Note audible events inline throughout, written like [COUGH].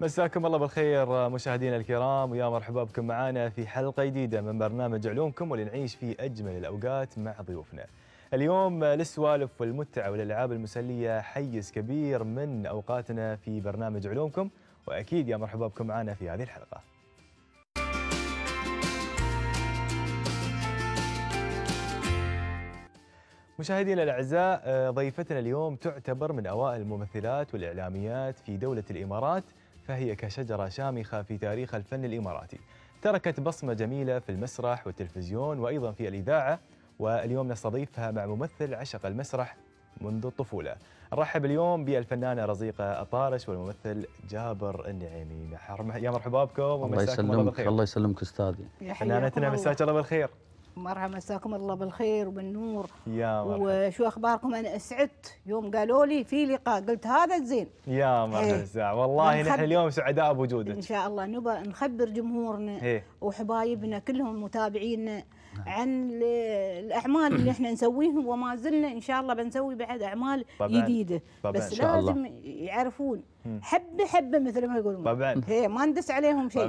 مساكم الله بالخير آه، مشاهدينا الكرام ويا مرحبا بكم معنا في حلقه جديده من برنامج علومكم واللي نعيش في اجمل الاوقات مع ضيوفنا. اليوم آه، للسوالف والمتعه والالعاب المسليه حيز كبير من اوقاتنا في برنامج علومكم واكيد يا مرحبا بكم معنا في هذه الحلقه. مشاهدينا الاعزاء آه، ضيفتنا اليوم تعتبر من اوائل الممثلات والاعلاميات في دوله الامارات فهي كشجرة شامخة في تاريخ الفن الإماراتي تركت بصمة جميلة في المسرح والتلفزيون وأيضا في الإذاعة واليوم نستضيفها مع ممثل عشق المسرح منذ الطفولة نرحب اليوم بالفنانة رزيقة أطارش والممثل جابر النعيمي يا مرحبا بكم الله يسلمك الله يسلمك أستاذي فنانتنا مساك الله بالخير مرحبا مساكم الله بالخير وبالنور يا مرحبا وشو اخباركم انا اسعدت يوم قالوا لي في لقاء قلت هذا الزين يا مرحبا إيه. والله نحن اليوم سعداء بوجودك ان شاء الله نبى نخبر جمهورنا هي. إيه. وحبايبنا كلهم متابعينا نعم. عن الاعمال اللي احنا نسويها وما زلنا ان شاء الله بنسوي بعد اعمال جديده بس لازم الله. يعرفون حبه حبه مثل ما يقولون طبعا هي إيه، ما ندس عليهم شيء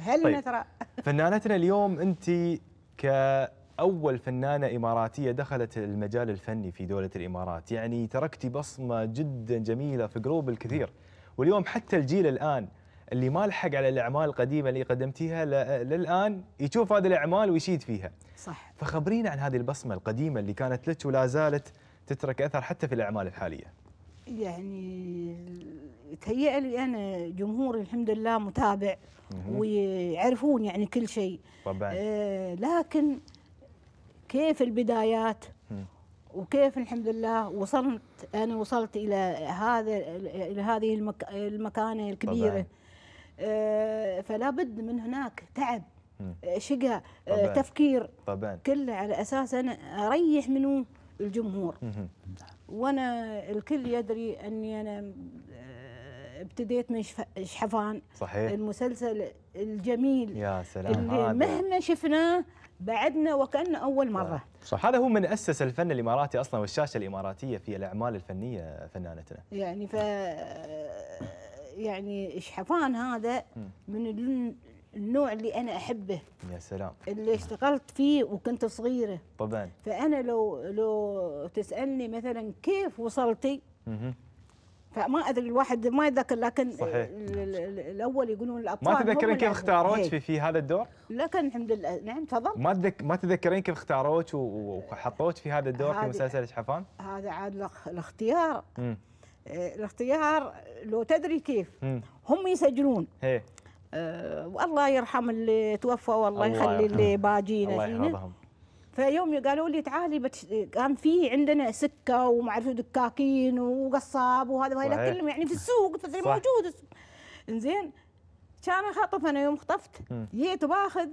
هل طيب. ترى فنانتنا اليوم انت كأول فنانة إماراتية دخلت المجال الفني في دولة الإمارات يعني تركتي بصمة جدا جميلة في قلوب الكثير واليوم حتى الجيل الآن اللي ما لحق على الأعمال القديمة اللي قدمتيها للآن يشوف هذه الأعمال ويشيد فيها صح فخبرينا عن هذه البصمة القديمة اللي كانت لك ولا زالت تترك أثر حتى في الأعمال الحالية يعني تهيأ لي أنا جمهوري الحمد لله متابع ويعرفون يعني كل شيء طبعا آه لكن كيف البدايات وكيف الحمد لله وصلت انا وصلت الى هذا الى هذه المك المكانه الكبيره طبعاً. آه فلا بد من هناك تعب شقى آه تفكير طبعا كله على اساس انا اريح منو الجمهور وانا الكل يدري اني انا ابتديت من شحفان صحيح المسلسل الجميل يا سلام اللي مهما شفناه بعدنا وكأنه أول مرة صح هذا هو من أسس الفن الإماراتي أصلا والشاشة الإماراتية في الأعمال الفنية فنانتنا يعني ف يعني شحفان هذا من النوع اللي انا احبه يا سلام اللي اشتغلت فيه وكنت صغيره طبعا فانا لو لو تسالني مثلا كيف وصلتي فما ادري الواحد ما يتذكر لكن صحيح. نعم. الاول يقولون الابطال ما تتذكرين كيف اختاروك إيه. في, في هذا الدور؟ لكن الحمد لله نعم تفضل ما تذك... ما تتذكرين كيف اختاروك وحطوك في هذا الدور في مسلسل حفان؟ هذا عاد الاختيار إيه، الاختيار لو تدري كيف هم يسجلون هي. إيه. أه والله يرحم اللي توفى والله يخلي اللي باجينا الله يحفظهم فيوم قالوا لي تعالي بتش... كان في عندنا سكه وما اعرف دكاكين وقصاب وهذا وهي كلهم يعني في السوق تدري موجود انزين كان اخطف انا يوم خطفت جيت باخذ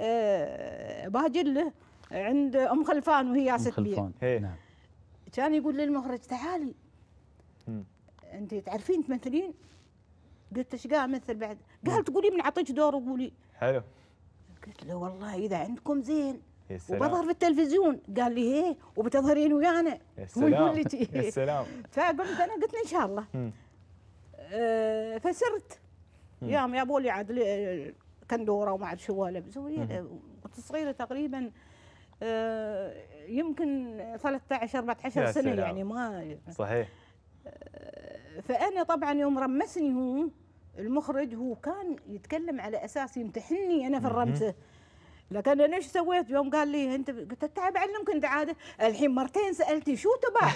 آه باجله عند ام خلفان وهي ياسر خلفان إيه. إيه. نعم كان يقول للمخرج تعالي انت تعرفين تمثلين؟ قلت ايش قاعد امثل بعد؟ قال تقولي من اعطيك دور وقولي حلو قلت له والله اذا عندكم زين يا سلام. وبظهر في التلفزيون قال لي ايه وبتظهرين ويانا يا سلام يا سلام [LAUGHS] فقلت انا قلت ان شاء الله آه فسرت يوم يا لي عاد آه، كندوره وما اعرف شو البس كنت صغيره تقريبا آه، يمكن 13 14 سنه سلام. يعني ما صحيح آه، فانا طبعا يوم رمسني هو المخرج هو كان يتكلم على اساس يمتحني انا في الرمسه لكن انا ايش سويت يوم قال لي انت قلت تعب علمك انت عاده الحين مرتين سالتي شو تبع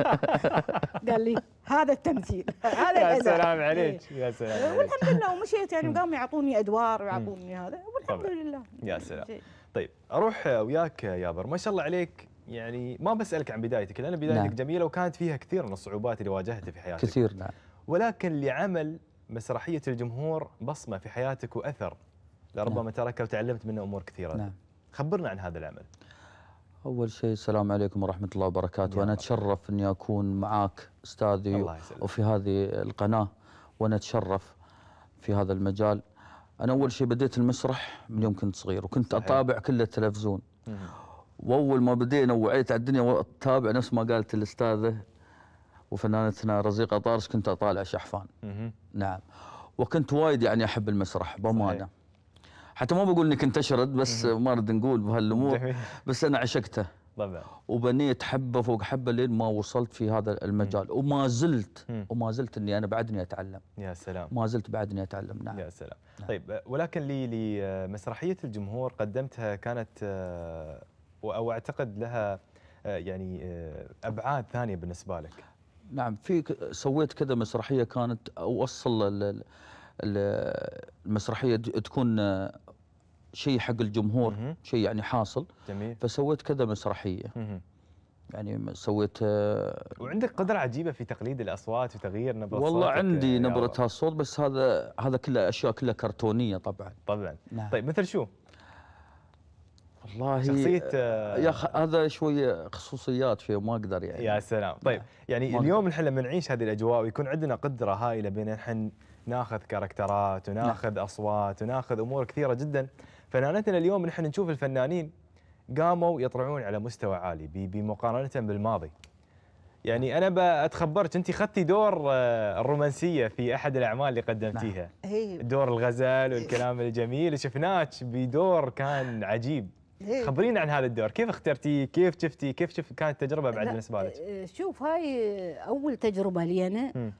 [LAUGHS] قال لي هذا التمثيل [LAUGHS] هذا إيه. يا سلام عليك يا سلام والحمد لله ومشيت يعني وقاموا يعطوني ادوار ويعطوني هذا والحمد لله يا سلام طيب اروح وياك يا بر ما شاء الله عليك يعني ما بسالك عن بدايتك لان بدايتك نعم. جميله وكانت فيها كثير من الصعوبات اللي واجهتها في حياتك كثير نعم ولكن لعمل مسرحيه الجمهور بصمه في حياتك واثر لربما نعم. ترك وتعلمت منه امور كثيره نعم. خبرنا عن هذا العمل اول شيء السلام عليكم ورحمه الله وبركاته وانا اتشرف اني اكون معك استاذي الله وفي هذه القناه وانا اتشرف في هذا المجال انا اول شيء بديت المسرح من يوم كنت صغير وكنت صحيح. اطابع كل التلفزيون واول ما بدينا وعيت على الدنيا واتابع نفس ما قالت الاستاذه وفنانتنا رزيقه طارس كنت اطالع شحفان مم. نعم وكنت وايد يعني احب المسرح بامانه حتى ما بقول انك انتشرت بس ما رد نقول بهالامور بس انا عشقته طبعا وبنيت حبه فوق حبه لين ما وصلت في هذا المجال وما زلت وما زلت اني انا بعدني اتعلم يا سلام ما زلت بعدني اتعلم نعم يا سلام نعم. طيب ولكن لي لمسرحيه آه، الجمهور قدمتها كانت آه، او اعتقد لها آه، يعني ابعاد ثانيه بالنسبه لك نعم في سويت كذا مسرحيه كانت اوصل المسرحيه تكون آه، شيء حق الجمهور شيء يعني حاصل جميل فسويت كذا مسرحيه يعني سويت آه، وعندك قدرة عجيبة في تقليد الأصوات وتغيير نبرة والله آه، عندي نبرة الصوت بس هذا هذا كله أشياء كلها كرتونية طبعا طبعا نعم. طيب مثل شو؟ والله شخصية يا أخ هذا شوية خصوصيات فيه ما أقدر يعني يا سلام طيب نعم. يعني اليوم نحن لما نعيش هذه الأجواء ويكون عندنا قدرة هائلة بين نحن ناخذ كاركترات نعم. وناخذ نعم. اصوات وناخذ امور كثيره جدا فنانتنا اليوم نحن نشوف الفنانين قاموا يطلعون على مستوى عالي بمقارنه بالماضي يعني انا بتخبرك انت خدتي دور آه، الرومانسيه في احد الاعمال اللي قدمتيها نعم. دور الغزل والكلام الجميل شفناك بدور كان عجيب خبرينا عن هذا الدور كيف اخترتيه كيف شفتي كيف شف كانت التجربه بعد بالنسبه لك آه، شوف هاي آه، اول تجربه لي انا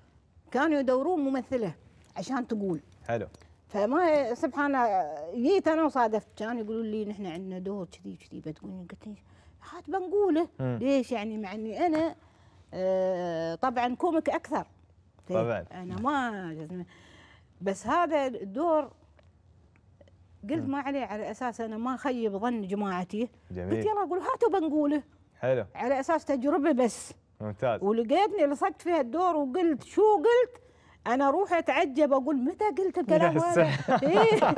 كانوا يدورون ممثله عشان تقول حلو فما سبحان جيت انا وصادفت كانوا يقولوا لي نحن عندنا دور كذي كذي بتقول قلت لي هات بنقوله ليش يعني مع اني انا آه، طبعا كوميك اكثر طيب، طبعا انا ما بس هذا الدور قلت ما عليه على اساس انا ما اخيب ظن جماعتي جميل قلت يلا اقول هاتوا بنقوله حلو على اساس تجربه بس ممتاز ولقيتني لصقت فيها الدور وقلت شو قلت انا اروح اتعجب اقول متى قلت [LAUGHS] الكلام هذا [LAUGHS] إيه؟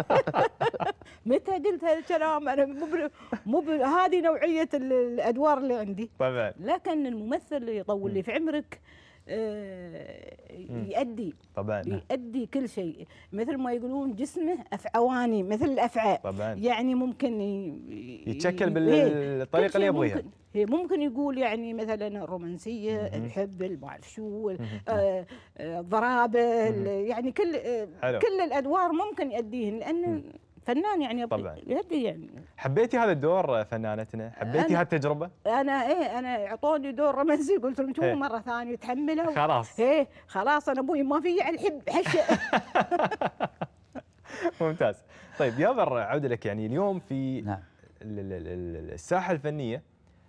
[LAUGHS] متى قلت هذا الكلام انا مو مو هذه نوعيه الادوار اللي عندي طبعا لكن الممثل اللي يطول لي في عمرك آه، يؤدي طبعا يؤدي كل شيء مثل ما يقولون جسمه أفعواني مثل الأفعاء طبعا يعني ممكن يتشكل بالطريقة إيه، اللي يبغيها ممكن يقول يعني مثلا الرومانسيه الحب ما اعرف شو آه، آه، الضرابه يعني كل حلو. كل الادوار ممكن يؤديهن لان فنان يعني طبعا يعني حبيتي هذا الدور فنانتنا؟ حبيتي هالتجربه؟ انا ايه انا اعطوني دور رمزي قلت لهم شوفوا إيه. مره ثانيه تحملوا خلاص ايه خلاص انا ابوي ما في يعني حب حشة [LAUGHS] ممتاز طيب يا عوده لك يعني اليوم في نعم. الساحه الفنيه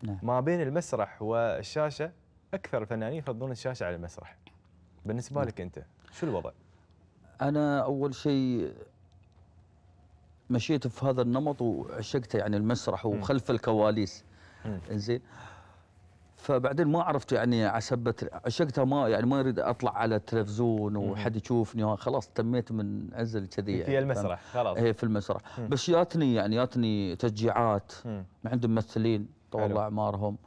نعم. ما بين المسرح والشاشه اكثر الفنانين يفضلون الشاشه على المسرح بالنسبه نعم. لك انت شو الوضع؟ انا اول شيء مشيت في هذا النمط وعشقت يعني المسرح وخلف الكواليس زين فبعدين ما عرفت يعني عسبت عشقتها ما يعني ما اريد اطلع على التلفزيون وحد يشوفني خلاص تميت من عزل كذي في يعني، المسرح خلاص هي في المسرح مم. بس ياتني يعني ياتني تشجيعات من عند ممثلين طول الله اعمارهم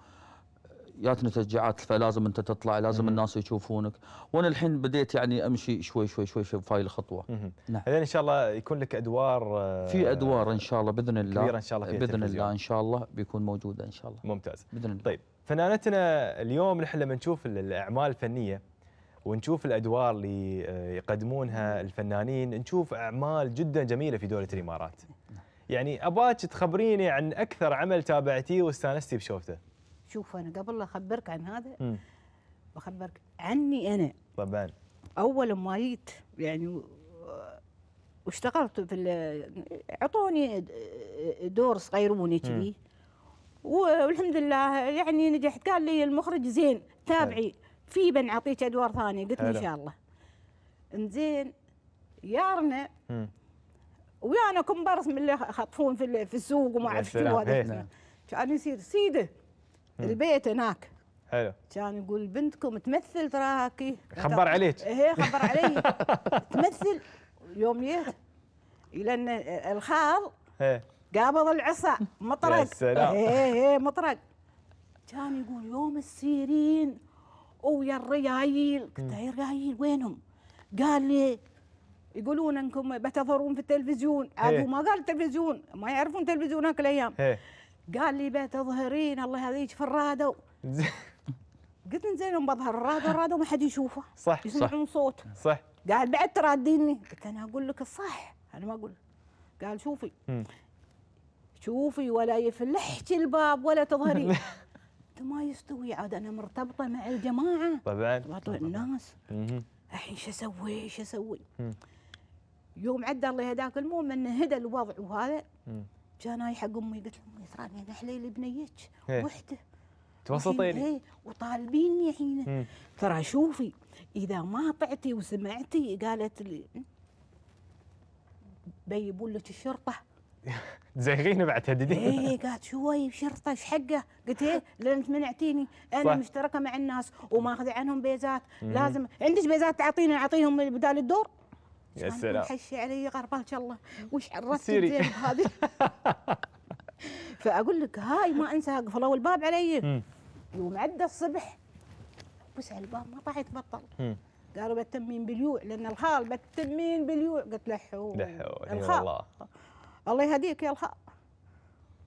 جاتني تشجيعات فلازم انت تطلع لازم مم. الناس يشوفونك وانا الحين بديت يعني امشي شوي شوي شوي, شوي في هاي الخطوه نعم ان شاء الله يكون لك ادوار آه، في ادوار ان شاء الله باذن الله كبيره ان شاء الله في باذن الله ان شاء الله بيكون موجوده ان شاء الله ممتاز باذن الله طيب فنانتنا اليوم نحن لما نشوف الاعمال الفنيه ونشوف الادوار اللي آه، يقدمونها الفنانين نشوف اعمال جدا جميله في دوله الامارات يعني اباك تخبريني عن اكثر عمل تابعتيه واستانستي بشوفته شوف انا قبل لا اخبرك عن هذا بخبرك عني انا طبعا طيب، اول ما جيت يعني واشتغلت في اعطوني دور صغيروني كذي والحمد لله يعني نجحت قال لي المخرج زين تابعي في بنعطيك ادوار ثانيه قلت ان شاء الله انزين يارنا ويانا كمبرس من اللي خطفون في السوق وما اعرف شو هذا إيه. كان يصير سيده البيت هناك حلو كان يقول بنتكم تمثل تراها خبر عليك ايه خبر علي تمثل يوم جيت لان الخال إيه. قابض العصا مطرق إيه،, ايه ايه مطرق كان يقول يوم السيرين ويا الرجايل قلت يا الرجايل وينهم؟ قال لي يقولون انكم بتظهرون في التلفزيون إيه. ابو ما قال تلفزيون ما يعرفون تلفزيون هاك الايام قال لي بتظهرين الله يهديك في الرادو [LAUGHS] قلت زين بظهر الرادو الرادو ما حد يشوفه صح يسمعون صوت صح قال بعد تراديني قلت انا اقول لك الصح انا ما اقول قال شوفي شوفي ولا يفلحك الباب ولا تظهرين [LAUGHS] ما يستوي عاد انا مرتبطه مع الجماعه طبعا مرتبطه الناس الحين شو اسوي شو اسوي يوم عدى الله يهداك المهم انه هدى الوضع وهذا كان هاي حق امي قلت لهم تراني انا حليل بنيتش إيه. وحده توسطيني اي وطالبيني الحين ترى شوفي اذا ما طعتي وسمعتي قالت لي بيبوا لك الشرطه [LAUGHS] تزهقينه بعد تهددين اي قالت شو شرطه ايش حقه؟ قلت ايه لان منعتيني انا صح. مشتركه مع الناس وماخذه عنهم بيزات لازم عندك بيزات تعطيني اعطيهم بدال الدور؟ يا سلام حشي علي غربال الله وش عرفت سيري هذه [LAUGHS] فاقول لك هاي ما انساها قفلوا الباب علي يوم عدى الصبح بس على الباب ما طاح يتبطل قالوا بتمين باليوع لان الخال بتمين باليوع قلت لحو لحو الله الله يهديك يا الخال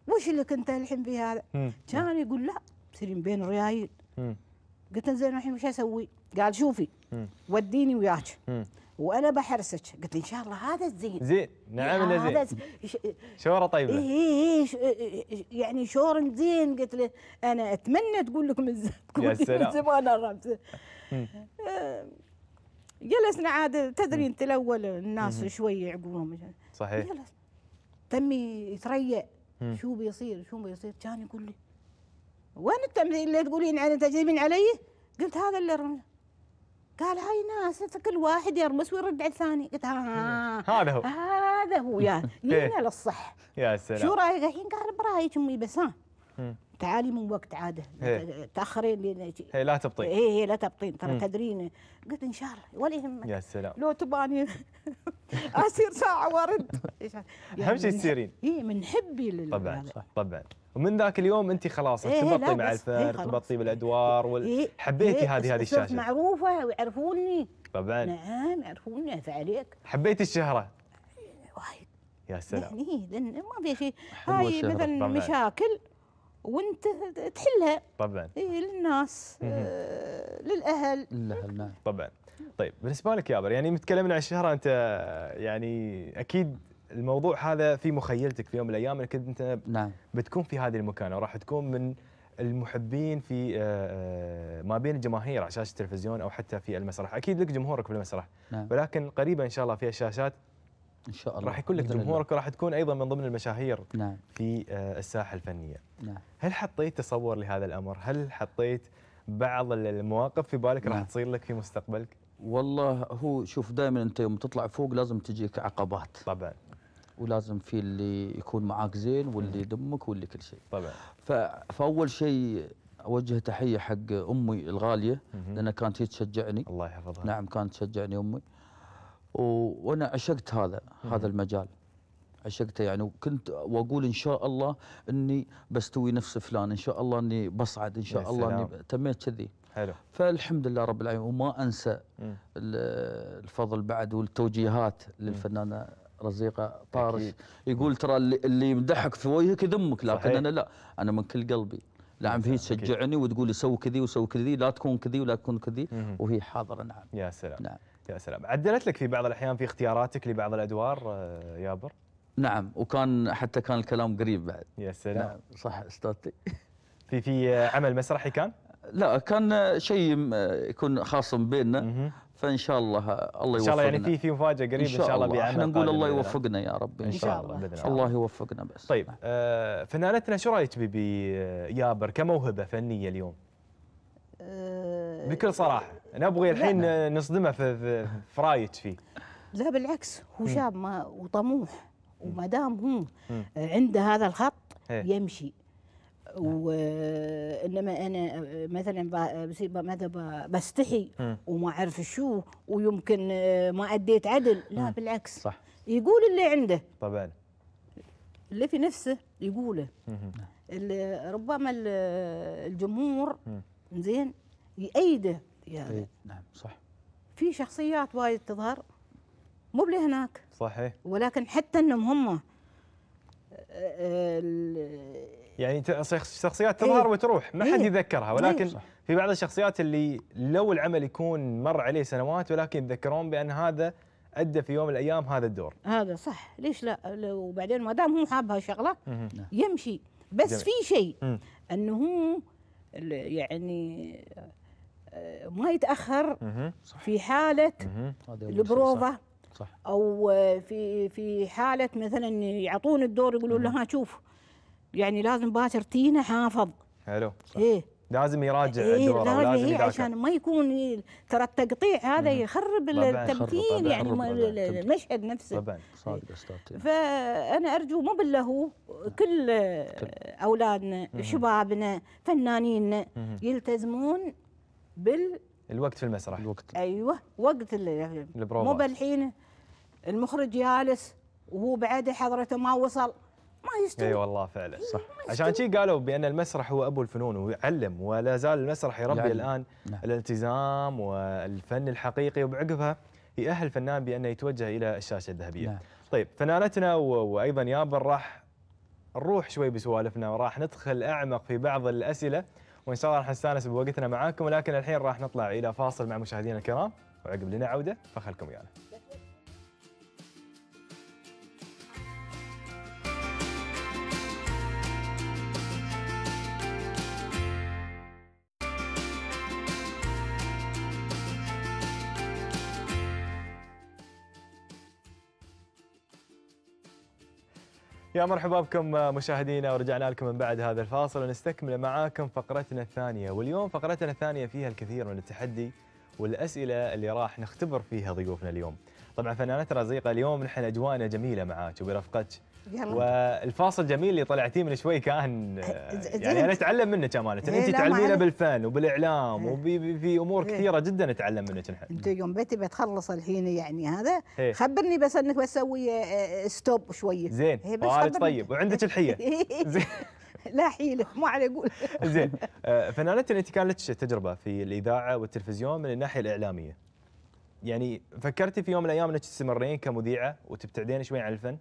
وش اللي كنت الحين في هذا؟ كان يقول لا سرين بين الريايل قلت زين الحين وش اسوي؟ قال شوفي وديني وياك وانا بحرسك قلت ان شاء الله هذا الزين زين نعم يعني انه زين شوره طيبه اي اي إيه، إيه، إيه، يعني شور زين قلت له انا اتمنى تقول لكم الزين تقول من زمان الرمز [LAUGHS] آه، جلسنا عاد تدري انت الاول الناس شوي يعقوهم صحيح جلس تمي يتريع شو بيصير شو بيصير كان يقول لي وين التمثيل اللي تقولين عليه تجذبين علي؟ قلت هذا اللي رمزه قال هاي ناس كل واحد يرمس ويرد على الثاني قلت ها آه، [LAUGHS] هذا هو هذا هو يا جينا [LAUGHS] للصح يا سلام شو رايك الحين قال برايك امي بس ها تعالي من وقت عاده تاخرين هي لا تبطين هي هي لا تبطين ترى تدرين قلت ان شاء الله ولا يهمك يا سلام لو تباني [LAUGHS] اصير ساعه وارد اهم شيء يعني تصيرين اي من حبي لل طبعا يعني. طبعا ومن ذاك اليوم انت خلاص إيه, إيه، تبطي مع إيه، الفرد إيه تبطي بالادوار وال... إيه حبيتي إيه هذه هذه الشاشه معروفه ويعرفوني طبعا نعم يعرفوني فعليك عليك حبيتي الشهره إيه، وايد يا سلام ما في شيء هاي مثلا مشاكل وانت تحلها طبعا إيه للناس آه للاهل للاهل نعم طبعا طيب بالنسبه لك بر يعني متكلمنا عن الشهره انت يعني اكيد الموضوع هذا في مخيلتك في يوم من الايام انك انت نعم. بتكون في هذه المكانه وراح تكون من المحبين في آه، آه، ما بين الجماهير على شاشه التلفزيون او حتى في المسرح، اكيد لك جمهورك في المسرح نعم. ولكن قريبا ان شاء الله في الشاشات ان شاء الله راح يكون لك جمهورك وراح تكون ايضا من ضمن المشاهير نعم. في آه، الساحه الفنيه نعم. هل حطيت تصور لهذا الامر هل حطيت بعض المواقف في بالك نعم. راح تصير لك في مستقبلك والله هو شوف دائما انت يوم تطلع فوق لازم تجيك عقبات طبعا ولازم في اللي يكون معاك زين واللي يدمك واللي كل شيء طبعا فاول شيء اوجه تحيه حق امي الغاليه لانها كانت هي تشجعني الله يحفظها نعم كانت تشجعني امي وانا عشقت هذا مم. هذا المجال عشقته يعني وكنت واقول ان شاء الله اني بستوي نفس فلان ان شاء الله اني بصعد ان شاء الله اني تميت كذي حلو فالحمد لله رب العالمين وما انسى مم. الفضل بعد والتوجيهات للفنانه رزيقه طارش أكيد. يقول ترى اللي يمدحك في وجهك يذمك لكن صحيح. انا لا انا من كل قلبي نعم هي تشجعني وتقول لي سوي كذي وسوي كذي لا تكون كذي ولا تكون كذي وهي حاضره نعم يا سلام نعم يا سلام عدلت لك في بعض الاحيان في اختياراتك لبعض الادوار آه، يابر نعم وكان حتى كان الكلام قريب بعد يا سلام نعم صح استاذتي [LAUGHS] في في عمل مسرحي كان لا كان شيء يكون خاص بيننا فان شاء الله الله يوفقنا ان شاء الله يعني في في مفاجاه قريب ان شاء, إن شاء الله بعمل احنا نقول الله يوفقنا يا رب ان شاء الله باذن الله الله يوفقنا بس طيب نعم. آه فنانتنا شو رايك بيابر آه، كموهبه فنيه اليوم؟ آه، بكل صراحه نبغي الحين نصدمه في, في, رايك فيه لا بالعكس هو شاب ما وطموح وما دام هو عنده هذا الخط إيه. يمشي إيه. وانما انا مثلا ماذا بستحي وما اعرف شو ويمكن آه، ما اديت عدل لا بالعكس صح يقول اللي عنده طبعا اللي في نفسه يقوله اللي ربما الجمهور زين يأيده يعني إيه، نعم صح في شخصيات وايد تظهر مو هناك صحيح ولكن حتى انهم هم آه، يعني شخصيات إيه. تظهر ايه وتروح ما حد يذكرها إيه. ولكن ايه في بعض الشخصيات اللي لو العمل يكون مر عليه سنوات ولكن يتذكرون بان هذا ادى في يوم من الايام هذا الدور هذا صح ليش لا وبعدين ما دام هو حاب هالشغله نعم. يمشي بس جميل. في شيء انه هو يعني آه، ما يتاخر في حاله البروفه او آه، في في حاله مثلا يعطون الدور يقولوا لها شوف يعني لازم باكر تينا حافظ حلو صح. ايه لازم يراجع إيه الدوره لازم, لازم إيه عشان ما يكون ترى التقطيع هذا يخرب التمثيل يعني المشهد نفسه طبعا صادق إيه. استاذ فانا ارجو مو بالله كل اولادنا شبابنا فنانينا يلتزمون بال الوقت في المسرح الوقت ايوه وقت البروفات مو بالحين المخرج جالس وهو بعده حضرته ما وصل ما يستوي اي والله فعلا صح عشان شي قالوا بان المسرح هو ابو الفنون ويعلم ولا زال المسرح يربي يعني. الان نعم. الالتزام والفن الحقيقي وبعقبها يأهل الفنان بانه يتوجه الى الشاشه الذهبيه نعم. طيب فنانتنا وايضا يابا راح نروح شوي بسوالفنا وراح ندخل اعمق في بعض الاسئله وان شاء الله راح نستانس بوقتنا معاكم ولكن الحين راح نطلع الى فاصل مع مشاهدينا الكرام وعقب لنا عوده فخلكم ويانا مرحبا بكم مشاهدينا ورجعنا لكم من بعد هذا الفاصل ونستكمل معاكم فقرتنا الثانية واليوم فقرتنا الثانية فيها الكثير من التحدي والأسئلة اللي راح نختبر فيها ضيوفنا اليوم طبعا فنانه رزيقه اليوم نحن أجواءنا جميلة معاك وبرفقتك والفاصل جميل اللي طلعتيه من شوي كان آه، يعني انا اتعلم منك امانه إيه، انت تعلمينا بالفن وبالاعلام إيه. وفي امور إيه. كثيره جدا اتعلم منك نحن انت يوم بيتي بتخلص الحين يعني هذا خبرني بس انك بسوي ستوب آه، آه، شويه زين بس طيب وعندك الحيه [LAUGHS] [LAUGHS] لا حيله ما علي اقول [LAUGHS] زين فنانتي انت كان لك تجربه في الاذاعه والتلفزيون من الناحيه الاعلاميه يعني فكرتي في يوم من الايام انك تستمرين كمذيعه وتبتعدين شوي عن الفن؟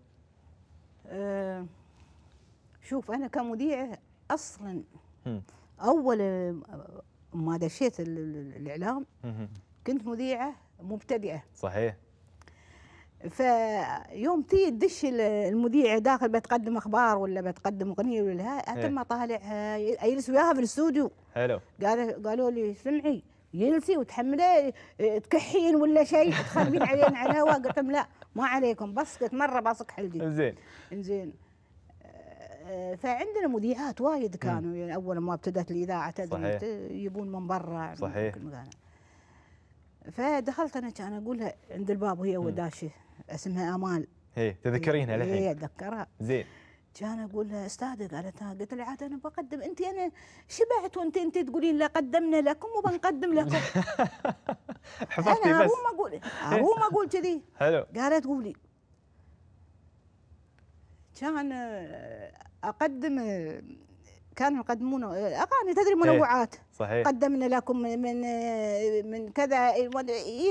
آه، شوف انا كمذيعه اصلا اول ما دشيت الاعلام كنت مذيعه مبتدئه صحيح فيوم تي تدش المذيع داخل بتقدم اخبار ولا بتقدم اغنيه ولا ها إيه. تم طالعها اجلس آه، وياها في الاستوديو حلو قالوا قالوا لي سمعي جلسي وتحملي آه، تكحين ولا شيء تخربين علينا على الهواء قلت لهم لا ما عليكم بسكت مره بسك حلقي زين زين آه، فعندنا مذيعات وايد كانوا يعني اول ما ابتدت الاذاعه تدري يبون من برا يعني صحيح من فدخلت انا كان اقولها عند الباب وهي وداشه اسمها امال هي تذكرينها الحين إيه، اي اتذكرها زين كان اقول لها استاذه قالت انا آه، قلت لها عاد انا بقدم انت انا شبعت وانت انت تقولين لا قدمنا لكم وبنقدم لكم [LAUGHS] حفظتي بس هروم اقول ما اقول كذي حلو قالت قولي كان آه، اقدم آه، كانوا يقدمون آه، اغاني تدري منوعات إيه، صحيح قدمنا لكم من من كذا إيه،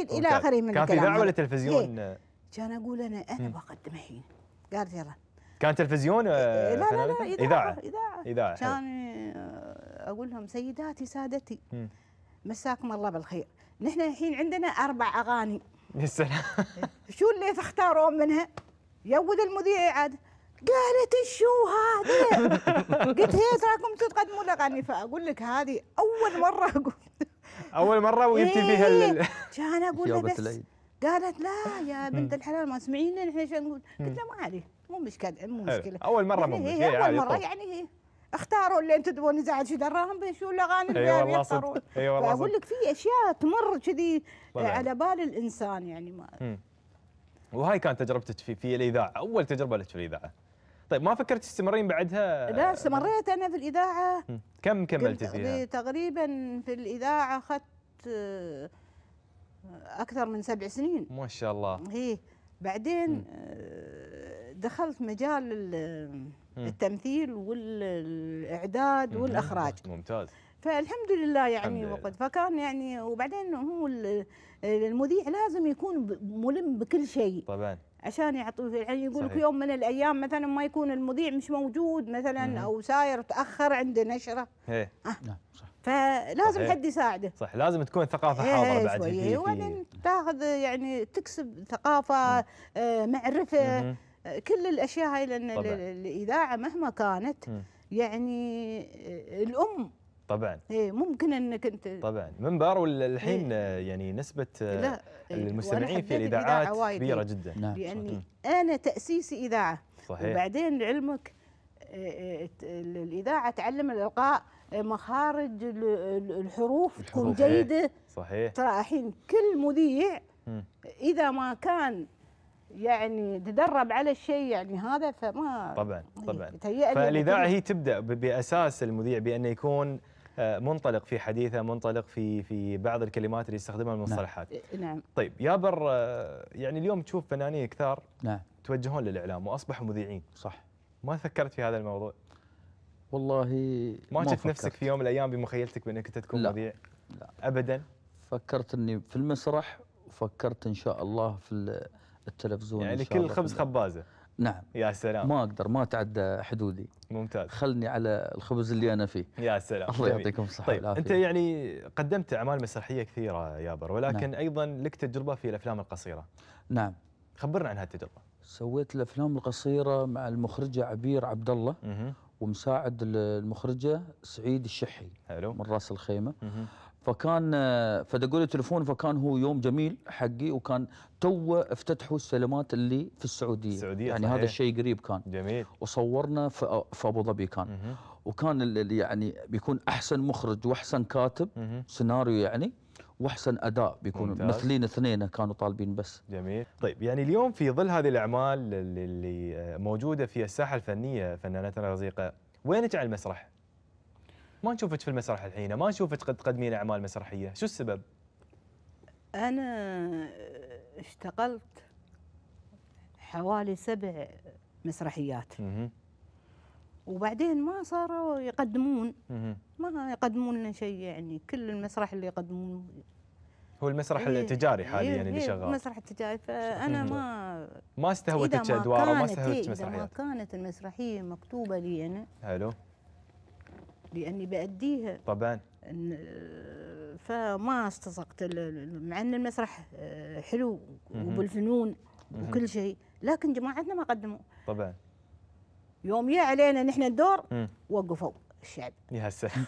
الى اخره من كان في اذاعه ولا تلفزيون؟ إيه. كان اقول انا انا بقدم الحين قالت يلا كان تلفزيون لا لا لا اذاعه اذاعه اذاعه كان اقول لهم سيداتي سادتي مساكم الله بالخير نحن الحين عندنا اربع اغاني يا سلام [LAUGHS] شو اللي فاختاروا منها؟ ولد المذيع عاد قالت شو هذه؟ قلت هي تراكم تقدمون اغاني فاقول لك هذه اول مره اقول اول مره وجبتي إيه. فيها ال كان اقول بس قالت لا يا بنت الحلال ما تسمعين احنا شو نقول؟ قلت لها ما عليه مو مشكله مو مشكله اول مره مو مشكله اول مره يعني هي اختاروا اللي انتم تبون نزعل شي دراهم شو الاغاني اللي يختارون اي أيوة والله أيوة والله اقول لك في اشياء تمر كذي على بال الانسان يعني ما وهاي كانت تجربتك في في الاذاعه اول تجربه لك في الاذاعه طيب ما فكرت تستمرين بعدها لا استمريت انا في الاذاعه كم كملت فيها تقريبا في الاذاعه اخذت آه، اكثر من سبع سنين ما شاء الله اي بعدين آه، دخلت مجال التمثيل والاعداد والاخراج ممتاز فالحمد لله يعني الحمد وقت فكان يعني وبعدين هو المذيع لازم يكون ملم بكل شيء طبعا عشان يعطوا يعني يقول لك يوم من الايام مثلا ما يكون المذيع مش موجود مثلا او ساير تاخر عنده نشره ايه آه. نعم صح فلازم صحيح. حد يساعده صح لازم تكون ثقافه حاضره إيه، بعد شويه وبعدين تاخذ يعني تكسب ثقافه آه معرفه مم. كل الاشياء هاي لان طبعًا. الاذاعه مهما كانت م. يعني آه، الام طبعا اي ممكن انك انت طبعا منبر والحين إيه. يعني نسبه آه، لا إيه، المستمعين في الاذاعات كبيره إيه. جدا نعم لاني صحيح. انا تاسيسي اذاعه صحيح وبعدين لعلمك آه، الاذاعه تعلم الالقاء مخارج الحروف تكون جيده صحيح ترى الحين كل مذيع اذا ما كان يعني تدرب على الشيء يعني هذا فما طبعا يعني طبعا فالاذاعه هي تبدا باساس المذيع بانه يكون آه، منطلق في حديثه منطلق في في بعض الكلمات اللي يستخدمها المصطلحات نعم. إيه، نعم. طيب يابر آه، يعني اليوم تشوف فنانين كثار نعم توجهون للاعلام واصبحوا مذيعين صح ما فكرت في هذا الموضوع والله ما شفت نفسك في يوم من الايام بمخيلتك بانك انت تكون لا. مذيع لا ابدا فكرت اني في المسرح وفكرت ان شاء الله في التلفزيون يعني كل خبز خبازه نعم يا سلام ما اقدر ما اتعدى حدودي ممتاز خلني على الخبز اللي انا فيه يا سلام الله يعطيكم الصحه طيب والعافيه انت يعني قدمت اعمال مسرحيه كثيره يا بر ولكن نعم. ايضا لك تجربه في الافلام القصيره نعم خبرنا عن هالتجربه سويت الافلام القصيره مع المخرجه عبير عبد الله ومساعد المخرجه سعيد الشحي حلو من راس الخيمه مه. فكان فدقوا لي تليفون فكان هو يوم جميل حقي وكان تو افتتحوا السينمات اللي في السعوديه السعوديه يعني صحيح. هذا الشيء قريب كان جميل وصورنا في, ابو ظبي كان وكان اللي يعني بيكون احسن مخرج واحسن كاتب سيناريو يعني واحسن اداء ممتاز. ممثلين اثنين كانوا طالبين بس جميل طيب يعني اليوم في ظل هذه الاعمال اللي موجوده في الساحه الفنيه فنانتنا الرزيقه وين جعل المسرح ما نشوفك في المسرح الحين ما نشوفك قد تقدمين اعمال مسرحيه شو السبب انا اشتغلت حوالي سبع مسرحيات مه. وبعدين ما صاروا يقدمون مه. ما يقدمون لنا شيء يعني كل المسرح اللي يقدمون هو المسرح هي إيه، التجاري حاليا هي إيه، اللي إيه، شغال المسرح التجاري فانا ما ما استهوتك ادوار ما استهوتك مسرحيات إذا ما كانت المسرحيه مكتوبه لي انا حلو لاني باديها طبعا فما استزقت مع ان المسرح آه، حلو وبالفنون وكل شيء لكن جماعتنا ما قدموا طبعا يوم يا علينا نحن الدور وقفوا الشعب يا سلام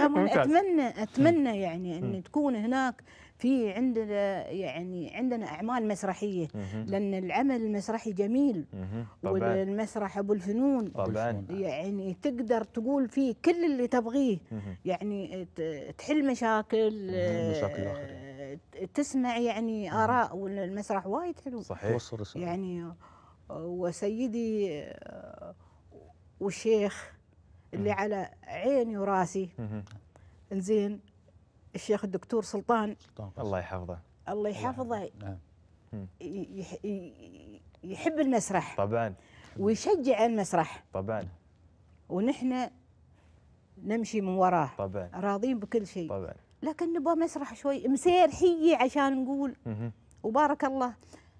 اتمنى اتمنى يعني ان تكون هناك في عندنا يعني عندنا اعمال مسرحيه لان العمل المسرحي جميل والمسرح ابو الفنون طبعا يعني تقدر تقول فيه كل اللي تبغيه يعني تحل مشاكل مشاكل الاخرين آه، تسمع يعني اراء والمسرح وايد حلو صحيح يعني آه، وسيدي آه، والشيخ اللي على عيني وراسي زين الشيخ الدكتور سلطان سلطان الله يحفظه الله يحفظه نعم, نعم. يحب المسرح طبعا ويشجع المسرح طبعا ونحن نمشي من وراه طبعا راضين بكل شيء طبعا لكن نبغى مسرح شوي مسير حي عشان نقول وبارك الله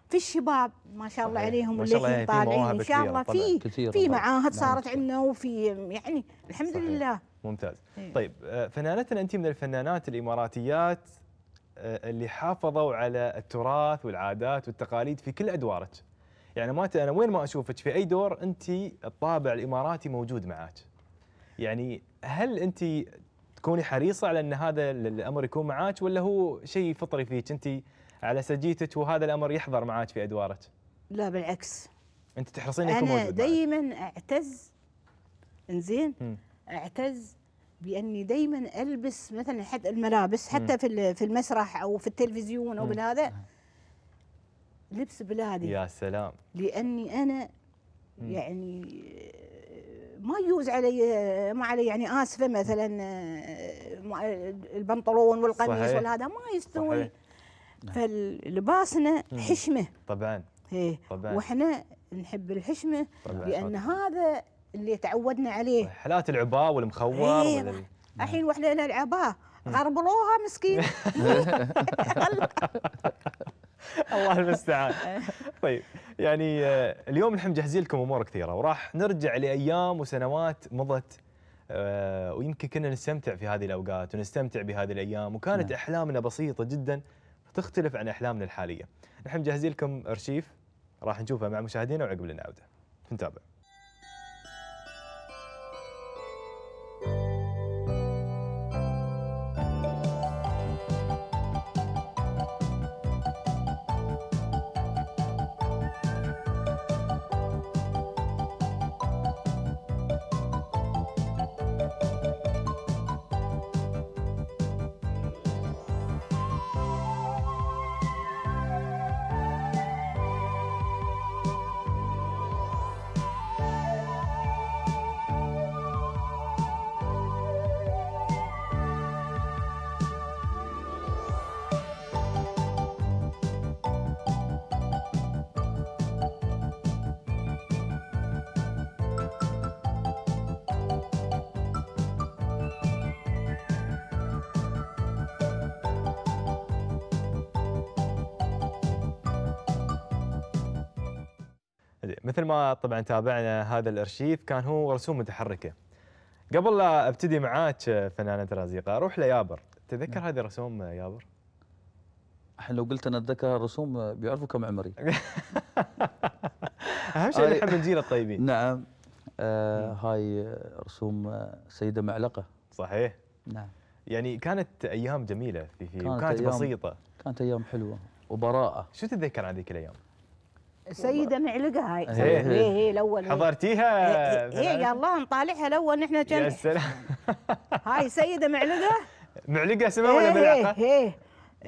في الشباب ما شاء الله عليهم اللي شاء الله يعني طالعين ان شاء الله في في معاهد نعم. صارت عندنا وفي يعني الحمد صحيح. لله ممتاز هي. إيه. طيب آه، فنانتنا انت من الفنانات الاماراتيات آه، اللي حافظوا على التراث والعادات والتقاليد في كل ادوارك يعني ما انا وين ما اشوفك في اي دور انت الطابع الاماراتي موجود معك يعني هل انت تكوني حريصه على ان هذا الامر يكون معك ولا هو شيء فطري فيك انت على سجيتك وهذا الامر يحضر معك في ادوارك لا بالعكس انت تحرصين انا دائما اعتز انزين اعتز باني دائما البس مثلا حتى الملابس حتى في في المسرح او في التلفزيون او بالهذا لبس بلادي يا سلام لاني انا يعني ما يجوز علي ما علي يعني اسفه مثلا آه، آه، البنطلون والقميص والهذا ما يستوي صحيح. فلباسنا نعم. حشمه طبعا ايه طبعا واحنا نحب الحشمه طبعا. لان هذا اللي تعودنا عليه حالات العباء والمخور ايه [LAUGHS] الحين نعم. واحنا لنا العباء غربلوها مسكين [LAUGHS] [LAUGHS] الله المستعان طيب يعني آه، اليوم نحن مجهزين لكم امور كثيره وراح نرجع لايام وسنوات مضت آه، ويمكن كنا نستمتع في هذه الاوقات ونستمتع بهذه الايام وكانت نعم. احلامنا بسيطه جدا تختلف عن أحلامنا الحالية نحن مجهزين لكم أرشيف راح نشوفه مع مشاهدينا وعقب عوده. نتابع مثل ما طبعا تابعنا هذا الارشيف كان هو رسوم متحركه قبل لا ابتدي معاك فنانه رزيقه اروح ليابر تذكر نعم. هذه رسوم يابر الحين لو قلت انا اتذكر الرسوم بيعرفوا كم عمري [LAUGHS] اهم شيء نحب نجيل الطيبين [LAUGHS] نعم آه نعم. هاي رسوم سيده معلقه صحيح نعم يعني كانت ايام جميله في في كانت كانت بسيطه كانت ايام حلوه وبراءه شو تتذكر عن ذيك الايام سيدة معلقة هاي هي هي الاول حضرتيها هي يا الله نطالعها الاول نحن كان يا سلام [LAUGHS] هاي سيدة معلقة معلقة اسمها ولا ملعقة؟ هي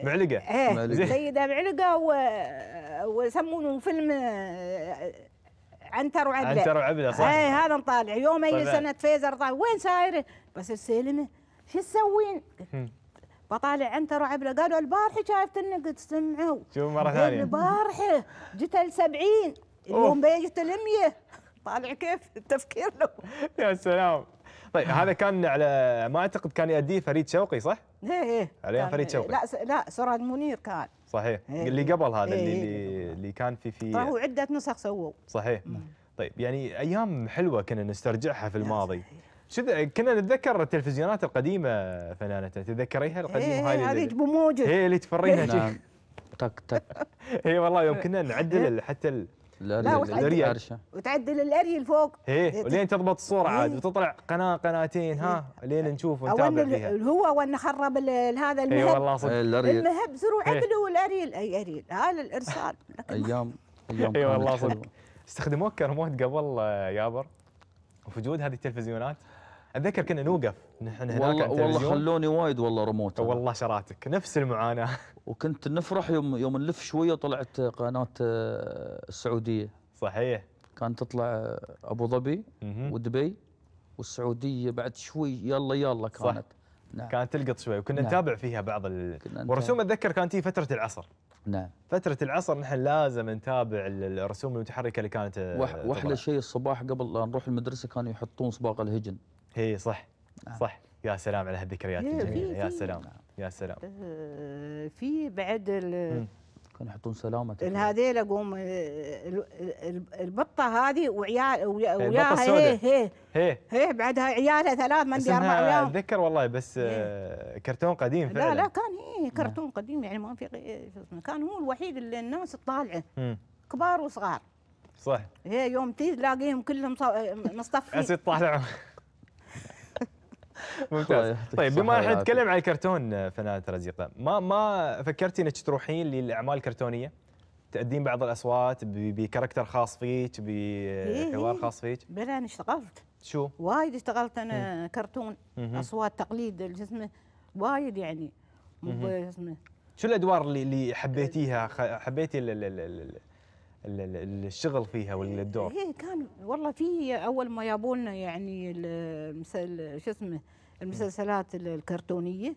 معلقة ايه سيدة معلقة ويسمونه فيلم آه، عنتر وعبله عنتر وعبله صح اي هذا نطالع يوم اي سنه فيزر طالع وين سايره بس السيلمه شو تسوين؟ بطالع انت ترى عبله قالوا البارحه شايفت انك سمعوا شوف مره ثانيه البارحه جت ال 70 اليوم بيجت ال 100 طالع كيف التفكير له [LAUGHS] يا سلام طيب هذا كان على ما اعتقد كان يؤديه فريد شوقي صح؟ ايه ايه ايام فريد شوقي لا لا سراد منير كان صحيح هي إيه. اللي قبل هذا اللي إيه. اللي, اللي كان في في طلعوا طيب، عده نسخ سووا صحيح مم. طيب يعني ايام حلوه كنا نسترجعها في الماضي صحيح. كنا نتذكر التلفزيونات القديمه فنانه تتذكريها القديمه إيه، هاي هذيك بموجه هي اللي إيه، تفرينها نعم. تك تك [LAUGHS] اي والله يوم كنا نعدل حتى لا الاريال وتعدل الاريل فوق اي إيه، ولين تضبط الصوره عاد وتطلع قناه قناتين ها لين نشوف ونتابع فيها هو وان خرب هذا المهب اي والله صدق المهب زروع عدلوا والاريل اي اريل هذا الارسال ايام ايام اي والله صدق استخدموك كرموت قبل آه، يابر وفي وجود هذه التلفزيونات اتذكر كنا نوقف نحن هناك والله, والله خلوني وايد والله ريموت والله شراتك نفس المعاناه وكنت نفرح يوم يوم نلف شويه طلعت قناه آه، السعوديه صحيح كانت تطلع آه، ابو ظبي ودبي والسعوديه بعد شوي يلا يلا كانت صح. نعم. كانت تلقط شوي وكنا نعم. نتابع فيها بعض ال... ورسوم اتذكر كانت هي فتره العصر نعم فتره العصر نحن لازم نتابع الرسوم المتحركه اللي كانت آه، واحلى شيء الصباح قبل لا نروح المدرسه كانوا يحطون صباغ الهجن هي إيه، صح آه. صح يا سلام على هالذكريات الجميله يا سلام يا سلام آه، في بعد كانوا يحطون سلامة هذيل اقوم آه، البطة هذه وعيال وياها هي هي هي هي بعدها عيالها ثلاث من اربع عيال اتذكر والله بس إيه. كرتون قديم فعلا لا لا كان هي نعم. كرتون قديم يعني ما في كان هو الوحيد اللي الناس تطالعه كبار وصغار صح هي يوم تيجي تلاقيهم كلهم مصطفين عسى [LAUGHS] ممتاز طيب بما احنا نتكلم عن الكرتون فنانة رزيقه ما ما فكرتي انك تروحين للاعمال الكرتونيه تأدين بعض الاصوات بكاركتر خاص فيك بحوار إيه، إيه. خاص فيك بلا انا اشتغلت شو وايد اشتغلت انا كرتون اصوات تقليد اسمه وايد يعني شو الادوار اللي حبيتيها حبيتي الشغل فيها ولا الدور؟ هي إيه، كان والله في اول ما يابونا يعني شو اسمه المسلسلات الكرتونيه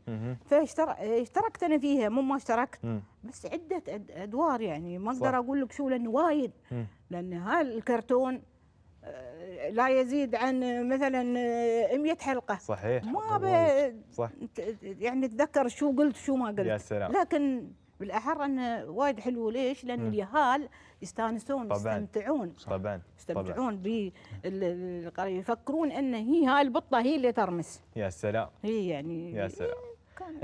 فاشتركت انا فيها مو ما اشتركت بس عده ادوار يعني ما اقدر اقول لك شو لان وايد لان الكرتون آه، لا يزيد عن مثلا 100 حلقه صحيح ما صح. يعني تذكر شو قلت شو ما قلت يا سلام. لكن بالاحرى انه وايد حلو ليش؟ لان اليهال يستانسون طبعًا يستمتعون طبعا يستمتعون ب يفكرون ان هي هاي البطه هي اللي ترمس يا سلام هي يعني يا سلام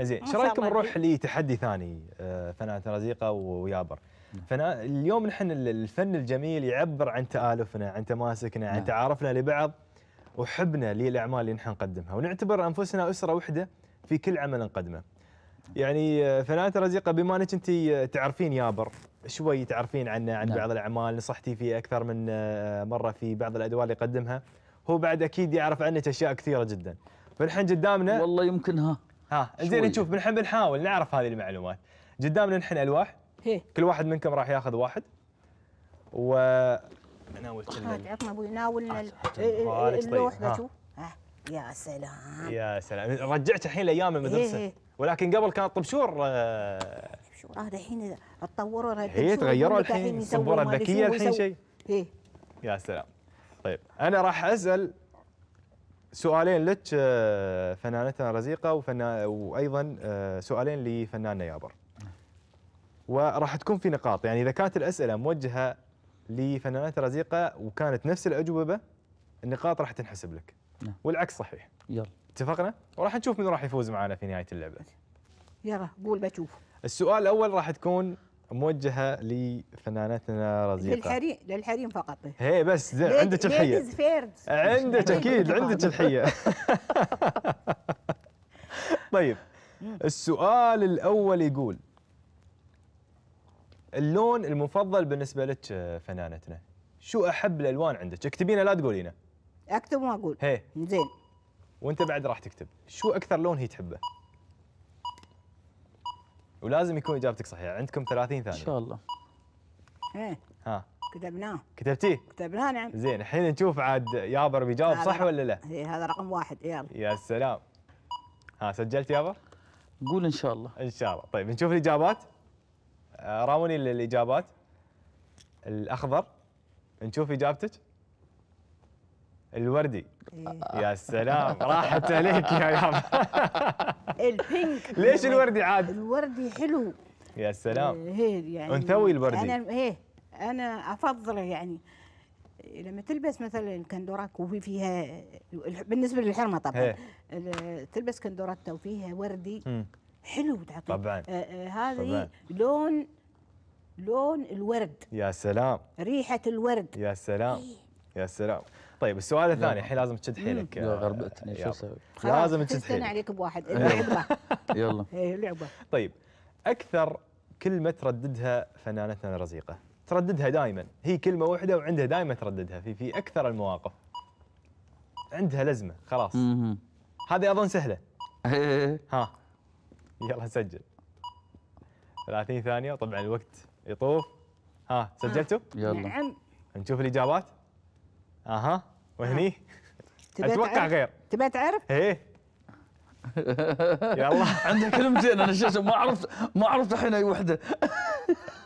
زين ايش رايكم نروح لتحدي ثاني آه، فنان ترازيقه ويابر نعم. فناء اليوم نحن الفن الجميل يعبر عن تالفنا عن تماسكنا عن نعم. تعارفنا لبعض وحبنا للاعمال اللي نحن نقدمها ونعتبر انفسنا اسره واحده في كل عمل نقدمه يعني آه، فنانة رزيقه بما انك انت آه، تعرفين يابر شوي تعرفين عنه عن نعم. بعض الاعمال نصحتي فيه اكثر من آه، مره في بعض الادوار اللي يقدمها هو بعد اكيد يعرف عنك اشياء كثيره جدا فالحين قدامنا والله يمكن ها ها زين نشوف بنحن بنحاول نعرف هذه المعلومات قدامنا نحن الواح هي. كل واحد منكم راح ياخذ واحد و ناول كله عطنا ابوي ناول إيه، إيه، اللوح بشوف طيب، يا سلام يا سلام رجعت الحين لايام إيه، المدرسه ولكن قبل كانت طبشور طبشور هذا الحين تطوروا هي تغيروا الحين السبوره الذكيه الحين شيء ايه يا سلام طيب انا راح اسال سؤالين لك آه، فنانتنا رزيقه وفنان وايضا آه، سؤالين لفناننا يابر وراح تكون في نقاط يعني اذا كانت الاسئله موجهه لفنانتنا رزيقه وكانت نفس الاجوبه النقاط راح تنحسب لك نعم. والعكس صحيح يلا اتفقنا وراح نشوف من راح يفوز معنا في نهايه اللعبه يلا قول بشوف السؤال الاول راح تكون موجهه لفنانتنا رزيقه للحريم للحريم فقط هي بس زين عندك الحيه عندك اكيد عندك الحيه [LAUGHS] طيب السؤال الاول يقول اللون المفضل بالنسبه لك آه، فنانتنا شو احب الالوان عندك اكتبينا لا تقولينه اكتب واقول هي زين وانت بعد راح تكتب شو اكثر لون هي تحبه ولازم يكون اجابتك صحيحه عندكم 30 ثانيه ان شاء الله ايه ها كتبناه كتبتيه كتبناه نعم زين الحين نشوف عاد يابر بيجاوب صح ولا لا هي إيه، هذا رقم واحد يلا يا سلام ها سجلت يابر قول ان شاء الله ان شاء الله طيب نشوف الاجابات آه، راوني الاجابات الاخضر نشوف اجابتك الوردي إيه؟ يا سلام راحت عليك يا يابا البينك ليش الوردي عاد؟ الوردي حلو يا سلام إيه، يعني انثوي الوردي انا ايه انا افضله يعني لما تلبس مثلا كندوراك وفي فيها بالنسبه للحرمه طبعا تلبس كندورتها وفيها وردي حلو تعطي طبعا أه، أه، هذه لون لون الورد يا سلام ريحه الورد يا سلام إيه؟ يا سلام طيب السؤال الثاني الحين لازم تشد حيلك لا غربتني شو اسوي؟ لازم تشد حيلك عليك بواحد لعبه يلا [LAUGHS] لعبه [LAUGHS] إيه، طيب اكثر كلمه ترددها فنانتنا الرزيقه ترددها دائما هي كلمه واحده وعندها دائما ترددها في في اكثر المواقف عندها لزمه خلاص هذه اظن سهله إيه. ها يلا سجل 30 ثانيه طبعا الوقت يطوف ها سجلتوا؟ يلا نعم نشوف الاجابات اها وهني اتوقع غير تبي تعرف؟ ايه [LAUGHS] يلا عندك كلمتين انا شو ما عرفت ما عرفت الحين اي وحده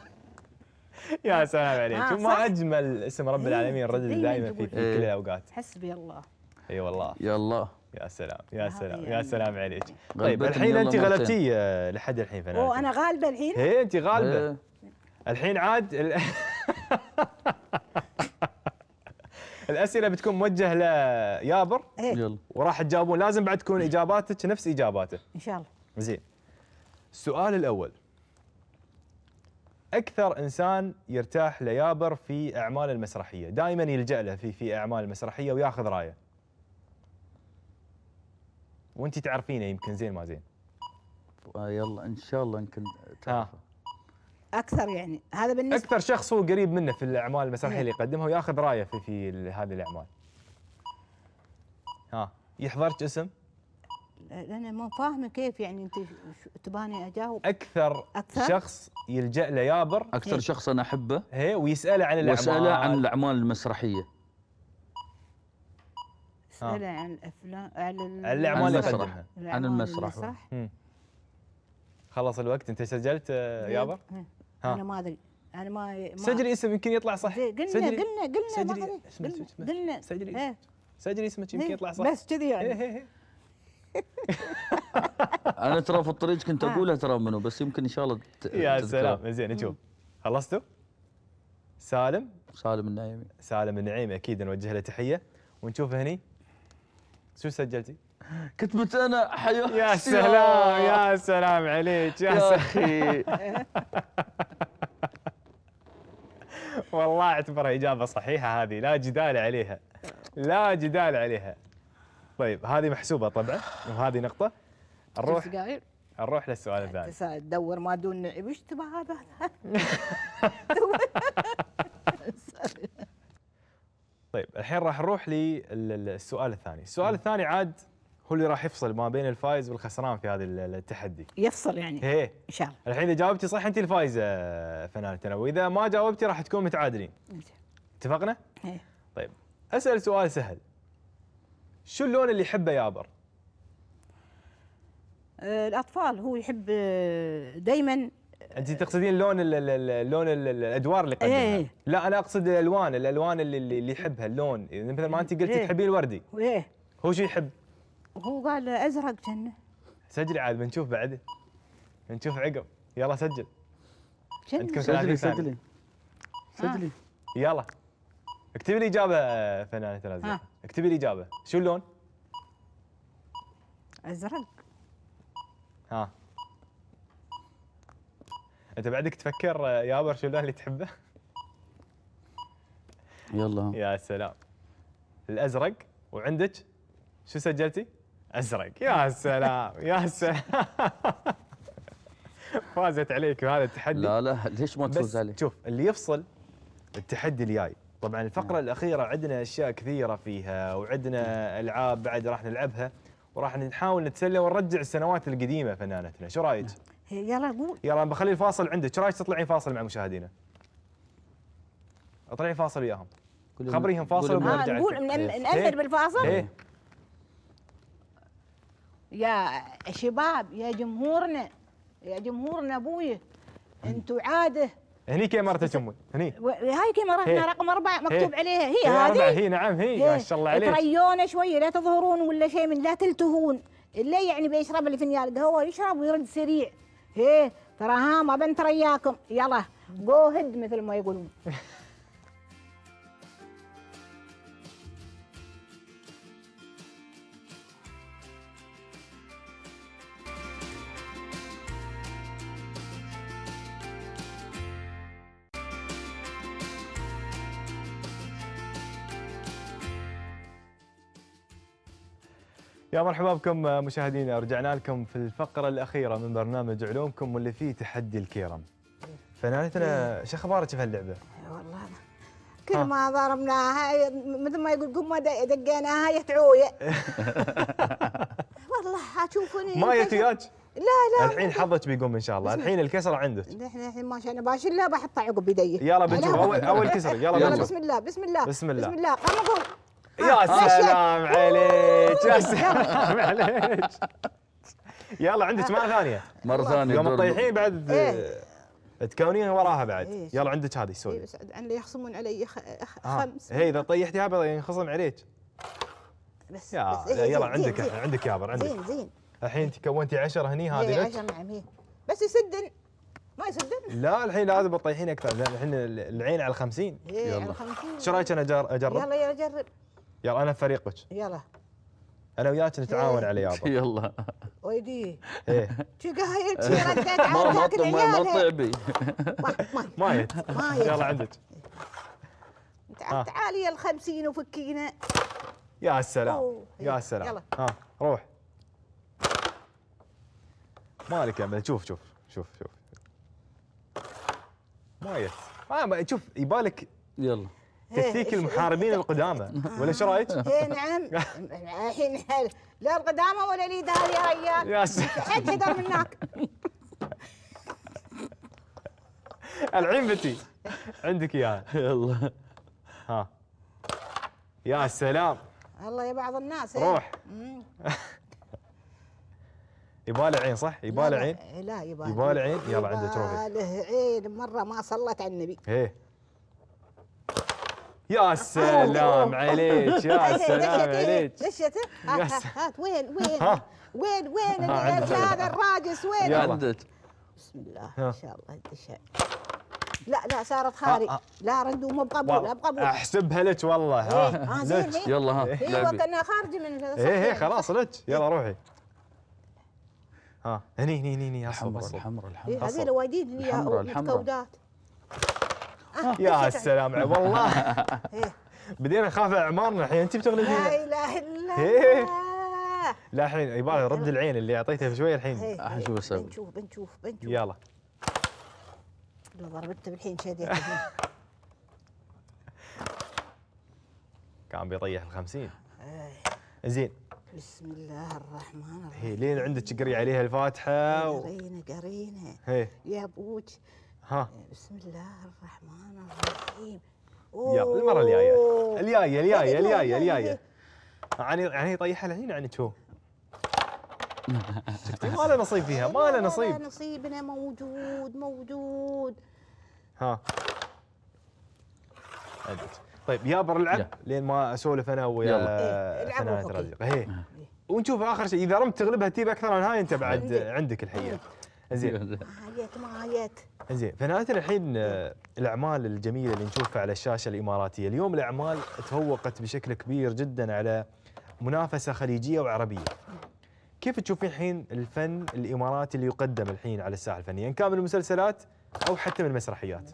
[LAUGHS] يا سلام عليك آه وما اجمل اسم رب إيه، العالمين الرجل إيه، دائما في, كل إيه. الاوقات حسبي الله اي والله يا الله يا سلام يا سلام يا سلام عليك طيب الحين انت غلبتي آه، لحد الحين فنان اوه انا غالبه الحين؟ ايه انت غالبه الحين عاد [LAUGHS] الاسئله بتكون موجهه ليابر إيه. يلا وراح تجاوبون لازم بعد تكون اجاباتك نفس اجاباته ان شاء الله زين السؤال الاول اكثر انسان يرتاح ليابر في اعماله المسرحيه دائما يلجا له في في اعماله المسرحيه وياخذ رايه وانت تعرفينه يمكن زين ما زين آه، يلا ان شاء الله يمكن تعرفه اكثر يعني هذا بالنسبه اكثر شخص هو قريب منه في الاعمال المسرحيه اللي يقدمها وياخذ رايه في في هذه الاعمال ها يحضرك اسم انا مو فاهمه كيف يعني انت تباني اجاوب اكثر, أكثر شخص يلجا له يابر اكثر هي. إيه. شخص انا احبه هي ويساله عن الاعمال ويساله عن الاعمال المسرحيه اساله آه. عن الافلام عن الاعمال المسرح عن المسرح خلص الوقت انت سجلت آه، إيه. يابر؟ هي. إيه. انا ما ادري انا ما, ما سجلي اسم يمكن يطلع صح قلنا قلنا قلنا سجلي قلنا قلنا سجلي اسم. سجلي اسمك يمكن إيه. يطلع صح بس كذي يعني إيه، إيه، [LAUGHS] انا ترى في الطريق كنت آه. اقولها ترى منو بس يمكن ان شاء الله [LAUGHS] يا سلام زين نشوف خلصتوا؟ سالم سالم النعيمي سالم النعيمي اكيد نوجه له تحيه ونشوف هني شو سجلتي؟ كتبت انا حياتي يا سلام يا سلام عليك يا, يا اخي [LAUGHS] والله اعتبرها اجابه صحيحه هذه لا جدال عليها لا جدال عليها طيب هذه محسوبه طبعا وهذه نقطه نروح نروح للسؤال الثاني تدور ما دون ايش تبى هذا [LAUGHS] طيب الحين راح نروح للسؤال الثاني السؤال الثاني عاد هو اللي راح يفصل ما بين الفايز والخسران في هذا التحدي يفصل يعني ايه ان شاء الله الحين اذا جاوبتي صح انت الفايزه آه، فنان تنوي واذا ما جاوبتي راح تكون متعادلين اتفقنا؟ ايه طيب اسال سؤال سهل شو اللون اللي يحبه يابر؟ آه، الاطفال هو يحب آه، دائما انت تقصدين لون اللون الادوار اللي قدمها إيه،, ايه لا انا اقصد الالوان الالوان اللي اللي يحبها اللون مثل ما انت قلتي إيه. تحبين الوردي ايه هو شو يحب؟ هو قال ازرق جنه سجل عاد بنشوف بعد بنشوف عقب يلا سجل عندكم سجلي سجلي آه. سجلي يلا اكتبي لي اجابه فنانه ترازي آه. اكتبي لي اجابه شو اللون؟ ازرق ها انت بعدك تفكر يا بر شو اللون اللي تحبه؟ يلا يا سلام الازرق وعندك شو سجلتي؟ ازرق يا سلام يا سلام فازت عليك هذا التحدي لا لا ليش ما تفوز عليه شوف اللي يفصل التحدي الجاي طبعا الفقرة نعم. الأخيرة عندنا أشياء كثيرة فيها وعندنا ألعاب بعد راح نلعبها وراح نحاول نتسلى ونرجع السنوات القديمة فنانتنا شو رايك؟ نعم. يلا قول يلا بخلي الفاصل عندك شو رايك تطلعين فاصل مع مشاهدينا؟ اطلعين فاصل وياهم خبريهم فاصل ونرجع آه نقول إيه. نأثر بالفاصل؟ ايه يا شباب يا جمهورنا يا جمهورنا ابوي انتوا عاده هني كاميرتك امي هني هاي كاميرتنا رقم اربعه مكتوب هي. عليها هي, هذه هي نعم هي, هي. ما شاء الله عليك تريونا شويه لا تظهرون ولا شيء من لا تلتهون اللي يعني بيشرب اللي قهوه يشرب ويرد سريع هي ترى ها ما بنترياكم يلا جو هيد مثل ما يقولون [LAUGHS] يا مرحبا بكم آه، مشاهدينا رجعنا لكم في الفقرة الأخيرة من برنامج علومكم واللي فيه تحدي الكيرم فنانتنا إيه. شو أخبارك في هاللعبة؟ إيه، والله كل ما ضربناها مثل ما يقول قم دقيناها تعوية [LAUGHS] والله أشوفني ما يتياج وياك؟ لا لا الحين حظك بيقوم ان شاء الله الحين الكسره عندك الحين الحين ما شاء الله باشر الله بحطها عقب بيدي يلا بنشوف اول اول كسر يلا, يلا بنشوف بسم الله بسم الله بسم الله بسم الله قام قوم يا آه، سلام عليك يا سلام عليك يلا عندك مره ثانيه مره ثانيه يوم تطيحين بعد إيه. تكونين وراها بعد يلا عندك هذه سوري إيه، بس اللي يخصمون علي آه. خمس هي اذا طيحتيها ينخصم عليك بس بس إيه يلا عندك زين عندك يابر عندك زين زين الحين انت كونتي 10 هني هذه إيه، لك 10 نعم بس يسدن ما يسدن لا الحين لازم تطيحين اكثر الحين العين على 50 يلا 50 شو رايك انا اجرب؟ يلا يلا جرب يلا انا فريقك يلا انا وياك نتعاون على يابا [LAUGHS] يلا ويدي ايه تقايت رديت على ما طيبي [LAUGHS] ما يت يلا عندك تعالي يا ال50 وفكينا يا سلام يا سلام ها روح مالك يا عمل شوف شوف شوف شوف ما آه، ما شوف يبالك يلا إيه، تكتيك المحاربين القدامى آه. ولا ايش رايك؟ اي نعم [LAUGHS] الحين لا القدامى ولا لي داري يا حد هدر من الحين بتي عندك اياها يلا ها يا سلام الله يا بعض الناس إيه. روح [LAUGHS] يباله عين صح؟ يباله عين؟ إيه، لا يباله يباله عين يلا عندك تروفي يباله عين مره ما صلت على النبي ايه يا [LAUGHS] سلام عليك يا سلام عليك دشيته هات هات وين وين وين وين هذا الراجس وين يا عدت بسم الله ما شاء الله دشها لا لا صارت آه، خارج آه. لا رندو مو بقبول ابغى احسبها لك والله ها إيه، آه، لك إيه. يلا ها ايوه إيه، كانها خارجه من ايه ايه خلاص لك يلا روحي ها هني هني هني الحمرة الحمر الحمر هذه الوايدين اللي متكودات [LAUGHS] يا السلام والله [LAUGHS] بدينا نخاف على اعمارنا الحين انت بتغلبين لا اله الا إيه. الله لا الحين يبغى رد العين اللي اعطيته شويه الحين شو إيه. اسوي بنشوف بنشوف بنشوف يلا لو ضربته بالحين شديت [LAUGHS] كان بيطيح ال 50 إيه. زين بسم الله الرحمن الرحيم هي لين عندك قري عليها الفاتحه قرينا قرينا يا ابوك ها بسم الله الرحمن الرحيم يلا المره الجايه الجايه الجايه الجايه الجايه يعني يعني طيحها الحين يعني شو [LAUGHS] ما له نصيب فيها ما له نصيب نصيبنا موجود موجود ها عدت طيب يابر العب لين ما اسولف انا ويا يلا إيه، العبوا إيه. إيه. ونشوف اخر شيء اذا رمت تغلبها تجيب اكثر من هاي انت بعد عندك الحيه زين معايات معايات زين فنهايه الحين آه، الاعمال الجميله اللي نشوفها على الشاشه الاماراتيه، اليوم الاعمال تفوقت بشكل كبير جدا على منافسه خليجيه وعربيه. كيف تشوفين الحين الفن الاماراتي اللي يقدم الحين على الساحه الفنيه، ان كان من المسلسلات او حتى من المسرحيات؟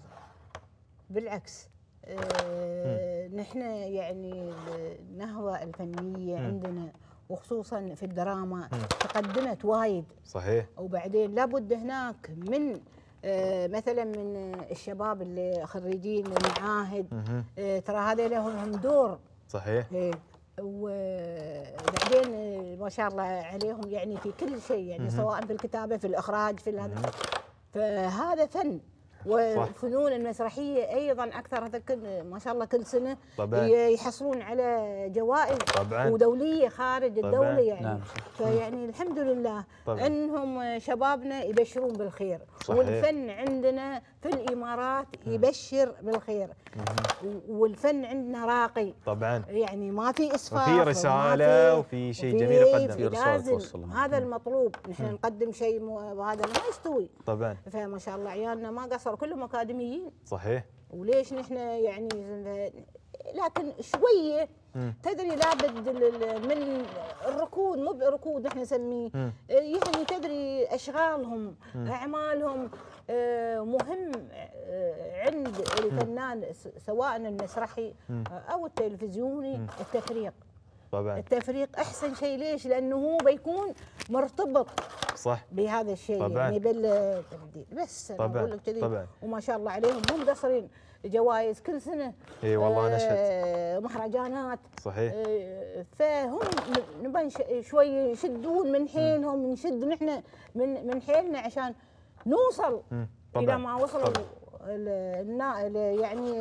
بالعكس آه، نحن يعني النهوه الفنيه عندنا وخصوصا في الدراما تقدمت وايد صحيح وبعدين لابد هناك من آه، مثلا من الشباب اللي خريجين المعاهد آه، ترى هذا لهم دور صحيح إيه. وبعدين آه، ما شاء الله عليهم يعني في كل شيء يعني سواء في الكتابه في الاخراج في هذا فهذا فن والفنون المسرحيه ايضا اكثر هذا ما شاء الله كل سنه طبعاً. يحصلون على جوائز طبعاً. ودوليه خارج طبعاً. الدوله يعني نعم. فيعني الحمد لله طبعاً. انهم شبابنا يبشرون بالخير صحيح. والفن عندنا في الامارات يبشر بالخير والفن عندنا راقي طبعا يعني ما في اسفار وفي رساله وفي شيء جميل رساله هذا المطلوب نحن نقدم شيء هذا ما يستوي طبعا فما شاء الله عيالنا ما قصروا كلهم اكاديميين صحيح وليش نحن يعني لكن شويه تدري لابد من الركود مو بركود نحن نسميه يعني تدري اشغالهم اعمالهم آه، مهم آه، عند الفنان سواء المسرحي او التلفزيوني التفريق طبعا التفريق احسن شيء ليش؟ لانه هو بيكون مرتبط صح بهذا الشيء يعني طبعا يعني بالتبديل بس طبعا لك كذي طبعا وما شاء الله عليهم هم قصرين جوائز كل سنه اي والله انا شفت آه، مهرجانات صحيح آه، فهم نبان شوي يشدون من حيلهم نشد نحن من من حيلنا عشان نوصل الى ما وصلوا يعني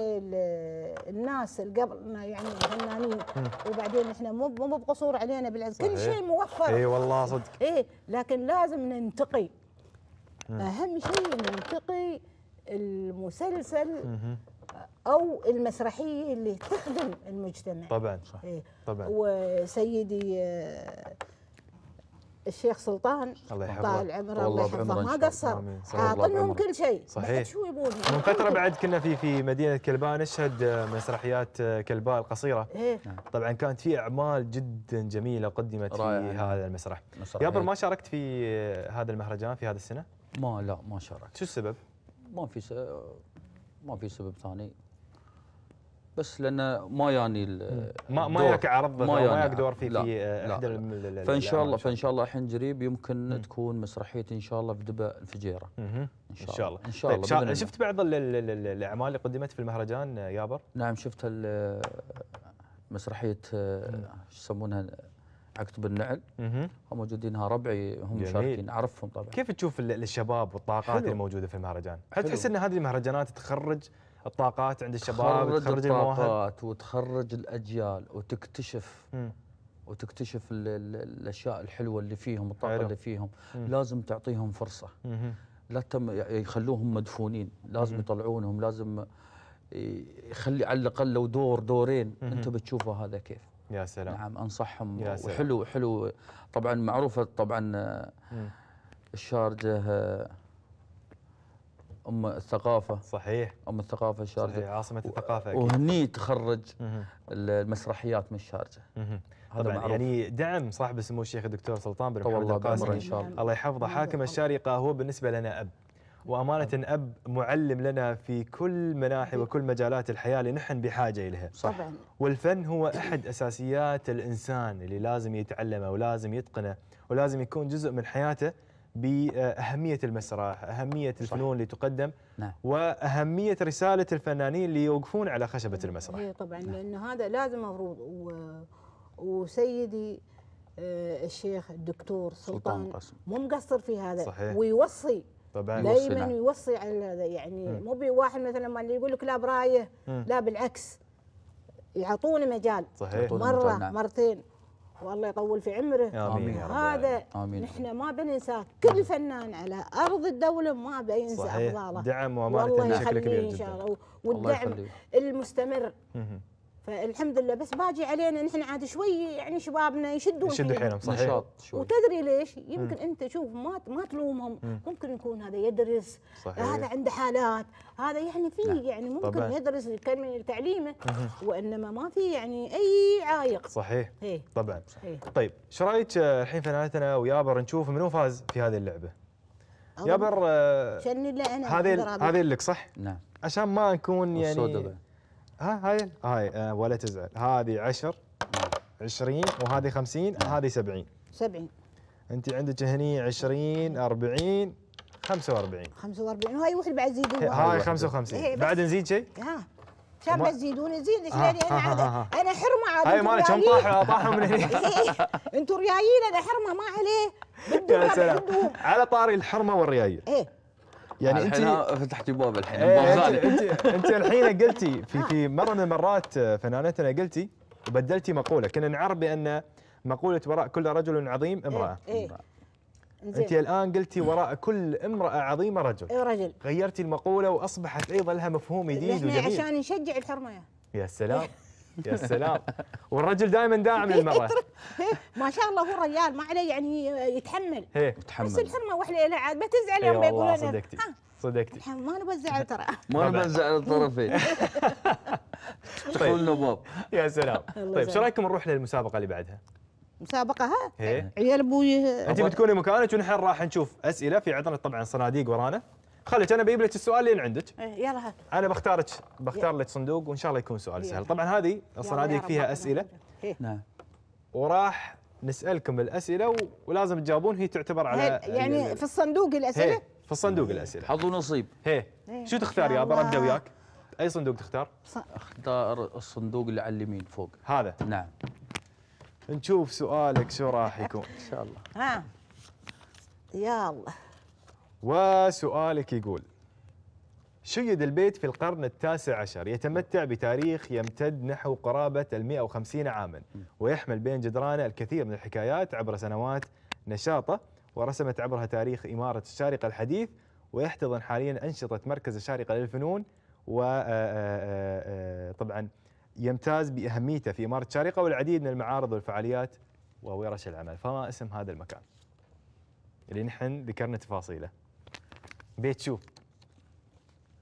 الناس اللي قبلنا يعني الفنانين وبعدين احنا مو مو بقصور علينا بالعز كل شيء موفر اي والله صدق اي لكن لازم ننتقي اهم شيء ننتقي المسلسل او المسرحيه اللي تخدم المجتمع طبعا صح إيه طبعا وسيدي آه، الشيخ سلطان الله يحفظه طال عمره الله يحفظه ما قصر عاطنهم كل شيء صحيح شو من فتره بعد كنا في في مدينه كلباء نشهد آه، مسرحيات آه، كلباء القصيره إيه؟ طبعا كانت في اعمال جدا جميله قدمت في هذا المسرح يابر ما شاركت في آه، هذا المهرجان في هذا السنه؟ ما لا ما شاركت شو السبب؟ ما في س... ما في سبب ثاني بس لان ما يعني ما ما ياك عرض ما ياك دور في لا في احدى لا فان شاء الله فان شاء الله الحين قريب يمكن مم. تكون مسرحيه ان شاء الله في دبا الفجيره ان شاء الله ان شاء الله, إن شاء الله. شفت بعض الاعمال اللي قدمت في المهرجان يابر؟ نعم شفت مسرحيه آه، شو يسمونها عقد النعل هم موجودينها ربعي هم مشاركين اعرفهم طبعا كيف تشوف الشباب والطاقات الموجوده في المهرجان؟ هل تحس ان هذه المهرجانات تخرج الطاقات عند الشباب تخرج, تخرج الطاقات وتخرج الاجيال وتكتشف م. وتكتشف الـ الـ الاشياء الحلوه اللي فيهم الطاقه حلو. اللي فيهم م. لازم تعطيهم فرصه م. لا تم يخلوهم مدفونين لازم يطلعونهم لازم يخلي على الاقل لو دور دورين انت بتشوفه هذا كيف يا سلام نعم انصحهم يا سلام. وحلو حلو طبعا معروفه طبعا آه، الشارجه آه، ام الثقافه صحيح ام الثقافه الشارجه صحيح عاصمه الثقافه أكيد. وهني تخرج المسرحيات من الشارجه هذا معروف. يعني دعم صاحب سمو الشيخ الدكتور سلطان بن محمد القاسمي إن شاء الله. الله يحفظه حاكم الشارقه هو بالنسبه لنا اب وأمانة أب معلم لنا في كل مناحي وكل مجالات الحياة اللي نحن بحاجة إليها صح طبعا. والفن هو أحد أساسيات الإنسان اللي لازم يتعلمه ولازم يتقنه ولازم يكون جزء من حياته باهميه المسرح، اهميه الفنون اللي تقدم نعم. واهميه رساله الفنانين اللي يوقفون على خشبه نعم. المسرح. اي طبعا نعم. لانه هذا لازم مفروض و... وسيدي آه، الشيخ الدكتور سلطان, سلطان قاسم مو مقصر في هذا صحيح. ويوصي طبعا دائما نعم. يوصي على هذا يعني مو بواحد مثلا ما يقول لك لا برايه م. لا بالعكس يعطونا مجال صحيح. مرة نعم. مرتين والله يطول في عمره آمين هذا آمين. نحن ما بننسى كل فنان على ارض الدوله ما بينسى افضاله دعم وامانه بشكل يخليك ان شاء الله والدعم المستمر فالحمد لله بس باجي علينا نحن عاد شوي يعني شبابنا يشدون يشدوا حيلهم صحيح نشاط شوي وتدري ليش؟ يمكن مم. انت شوف ما ما تلومهم مم. ممكن يكون هذا يدرس صحيح. هذا عنده حالات هذا يعني في نعم. يعني ممكن طبعا. يدرس يكمل تعليمه وانما ما في يعني اي عايق صحيح هي. إيه. طبعا صحيح. طيب ايش رايك الحين فنانتنا ويابر نشوف منو فاز في هذه اللعبه؟ يابر آه، انا هذه هذه لك صح؟ نعم عشان ما نكون يعني ها هاي هاي آه، ولا تزعل هذه 10 20 وهذه 50 هذه 70 70 انت عندك هني 20 40 45 45 وهاي وحده بعد زيدوها هاي 55 أيوة. إيه، بعد نزيد شيء؟ ها كان بس زيدون زيد لان يعني انا حرمه عاد هاي مالك هم طاحوا طاحوا من هنا [LAUGHS] إيه، انتم ريايين انا حرمه ما عليه يا سلام على طاري الحرمه والريايل ايه يعني انت فتحتي باب الحين إيه، انت انت الحين قلتي في في مره من المرات آه، فنانتنا قلتي وبدلتي مقوله كنا نعرف بان مقوله وراء كل رجل عظيم إيه، امراه إيه؟ نعم. انت الان قلتي وراء كل امراه عظيمه رجل إيه، رجل غيرتي المقوله واصبحت ايضا لها مفهوم جديد وجديد عشان نشجع الحرمه يا سلام يا سلام والرجل دائما داعم للمراه [LAUGHS] ما شاء الله هو رجال ما عليه يعني يتحمل يتحمل بس الحرمه وحليله عاد ما تزعل يوم يقولون صدقتي صدقتي ما انا ترى [LAUGHS] ما انا بزعل الطرفين تقول [LAUGHS] طيب. باب يا سلام طيب شو رايكم نروح للمسابقه اللي بعدها؟ مسابقه ها إيه. عيال ابوي انت بتكوني مكانك ونحن راح نشوف اسئله في عندنا طبعا صناديق ورانا خليك انا بجيب لك السؤال اللي عندك إيه يلا هات انا بختارك بختار لك صندوق وان شاء الله يكون سؤال سهل طبعا هذه الصناديق فيها اسئله إيه. نعم وراح نسالكم الاسئله ولازم تجاوبون هي تعتبر على يعني في الصندوق الاسئله في الصندوق الاسئله حظ ونصيب هي إيه، شو تختار يا ابا ابدا وياك اي صندوق تختار؟ اختار الصندوق اللي على اليمين فوق هذا نعم نشوف سؤالك شو راح يكون ان شاء الله ها يلا وسؤالك يقول شيد البيت في القرن التاسع عشر يتمتع بتاريخ يمتد نحو قرابة ال 150 عاما ويحمل بين جدرانه الكثير من الحكايات عبر سنوات نشاطه ورسمت عبرها تاريخ إمارة الشارقة الحديث ويحتضن حاليا أنشطة مركز الشارقة للفنون وطبعا آه، آه، آه، يمتاز بأهميته في إمارة الشارقة والعديد من المعارض والفعاليات وورش العمل فما اسم هذا المكان اللي نحن ذكرنا تفاصيله بيت شو؟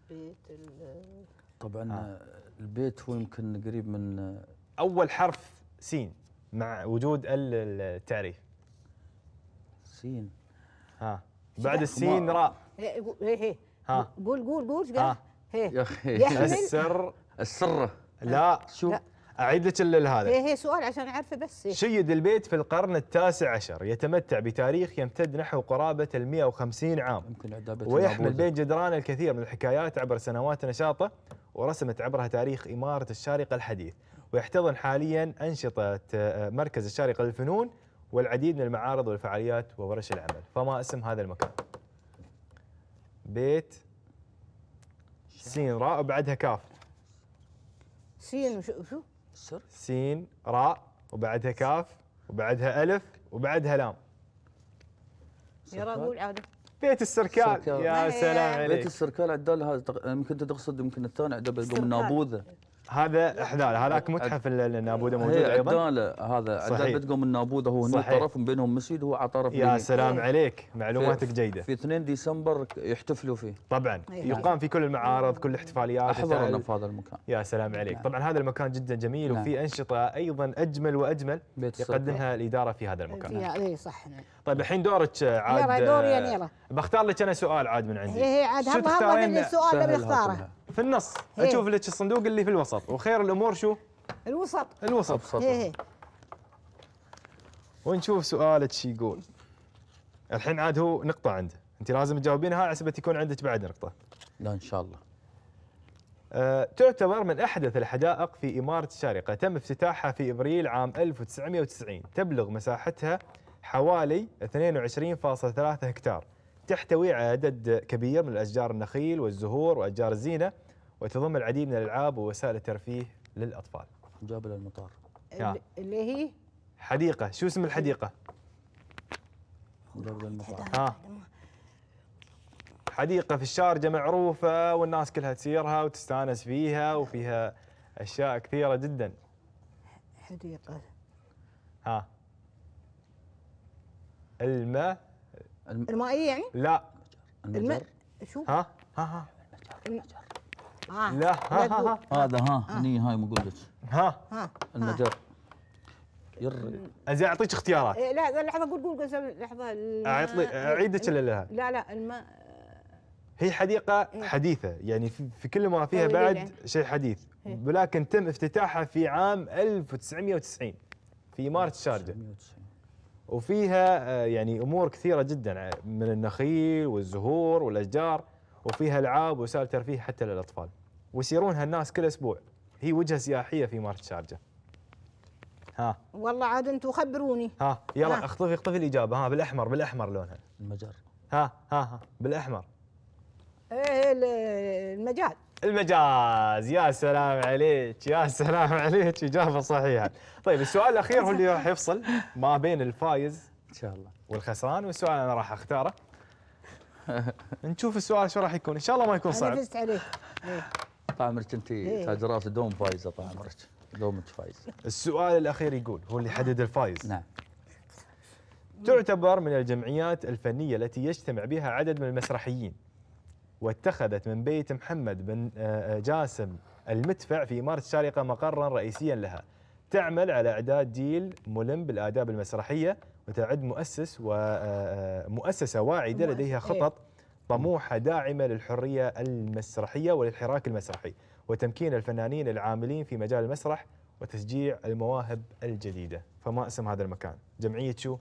بيت ال طبعا آه. البيت هو يمكن قريب من اول حرف سين مع وجود ال التعريف سين ها بعد السين راء ها قول قول قول ايش قال؟ يا اخي السر السر لا شو لا. اعيد لك هذا هي إيه، إيه، هي سؤال عشان اعرفه بس إيه. شيد البيت في القرن التاسع عشر يتمتع بتاريخ يمتد نحو قرابه ال 150 عام يمكن ويحمل بين جدران الكثير من الحكايات عبر سنوات نشاطه ورسمت عبرها تاريخ اماره الشارقه الحديث ويحتضن حاليا انشطه آه، مركز الشارقه للفنون والعديد من المعارض والفعاليات وورش العمل فما اسم هذا المكان بيت سين راء وبعدها كاف سين شو سر سين راء وبعدها كاف وبعدها الف وبعدها لام يرى قول عاده بيت السركال يا إيه. سلام عليك بيت السركال عدال هذا يمكن انت تقصد يمكن الثاني عدال بالقوم النابوذه هذا احداله هذاك متحف النابوده موجود ايضا عداله هذا عداله بتقوم النابوده هو هنا طرف من بينهم مسجد هو على طرف يا سلام عليك معلوماتك في جيده في 2 ديسمبر يحتفلوا فيه طبعا إيه، يقام في كل المعارض كل الاحتفاليات احضرنا في هذا المكان يا سلام عليك نعم. طبعا هذا المكان جدا جميل وفي نعم. انشطه ايضا اجمل واجمل يقدمها الاداره في هذا المكان اي صح نعم. طيب الحين دورك عاد يلا دوري نيره بختار لك انا سؤال عاد من عندي اي إيه، عاد هذا السؤال اللي بختاره في النص هي. إيه. اشوف لك الصندوق اللي في الوسط وخير الامور شو الوسط الوسط هي إيه. هي. ونشوف سؤالك شو يقول الحين عاد هو نقطه عنده انت لازم تجاوبينها على اساس يكون عندك بعد نقطه لا ان شاء الله آه، تعتبر من احدث الحدائق في اماره الشارقه تم افتتاحها في ابريل عام 1990 تبلغ مساحتها حوالي 22.3 هكتار تحتوي على عدد كبير من الأشجار النخيل والزهور وأشجار الزينة وتضم العديد من الألعاب ووسائل الترفيه للأطفال جابل المطار اللي هي حديقة شو اسم الحديقة؟ جابل المطار ها حديقة في الشارجة معروفة والناس كلها تسيرها وتستانس فيها وفيها أشياء كثيرة جدا حديقة ها الما الم... المائيه يعني؟ لا المجر الم... شو؟ ها ها ها المجر لا آه. ها ها ها هذا ها آه. هني هاي ما اقول لك ها ها آه. المجر ير زين اعطيك اختيارات إيه، لا لحظه قول قول لحظه اعطي اعيدك لا؟ لا لا الماء هي حديقة إيه. حديثة يعني في كل ما فيها بعد شيء حديث إيه. ولكن تم افتتاحها في عام 1990 في إمارة الشارجة وفيها آه، يعني امور كثيره جدا آه، من النخيل والزهور والاشجار وفيها العاب وسائل ترفيه حتى للاطفال ويسيرونها الناس كل اسبوع هي وجهه سياحيه في مارت شارجه ها والله عاد انتم خبروني ها يلا ها. اخطفي اخطفي الاجابه ها بالاحمر بالاحمر لونها المجر ها ها ها بالاحمر ايه المجال المجاز يا سلام عليك يا سلام عليك إجابة صحيحة طيب السؤال الأخير هو اللي راح يفصل ما بين الفايز إن شاء الله والخسران والسؤال أنا راح أختاره نشوف السؤال شو راح يكون إن شاء الله ما يكون صعب أنا فزت عليك طال عمرك أنت تاجرات دوم فايزة طال عمرك فايز السؤال الأخير يقول هو اللي يحدد الفايز نعم تعتبر من الجمعيات الفنية التي يجتمع بها عدد من المسرحيين واتخذت من بيت محمد بن آه، آه، جاسم المدفع في إمارة الشارقة مقرا رئيسيا لها تعمل على إعداد جيل ملم بالآداب المسرحية وتعد مؤسس ومؤسسة آه، واعدة لديها إيه. خطط طموحة داعمة للحرية المسرحية وللحراك المسرحي وتمكين الفنانين العاملين في مجال المسرح وتشجيع المواهب الجديدة فما اسم هذا المكان جمعية شو؟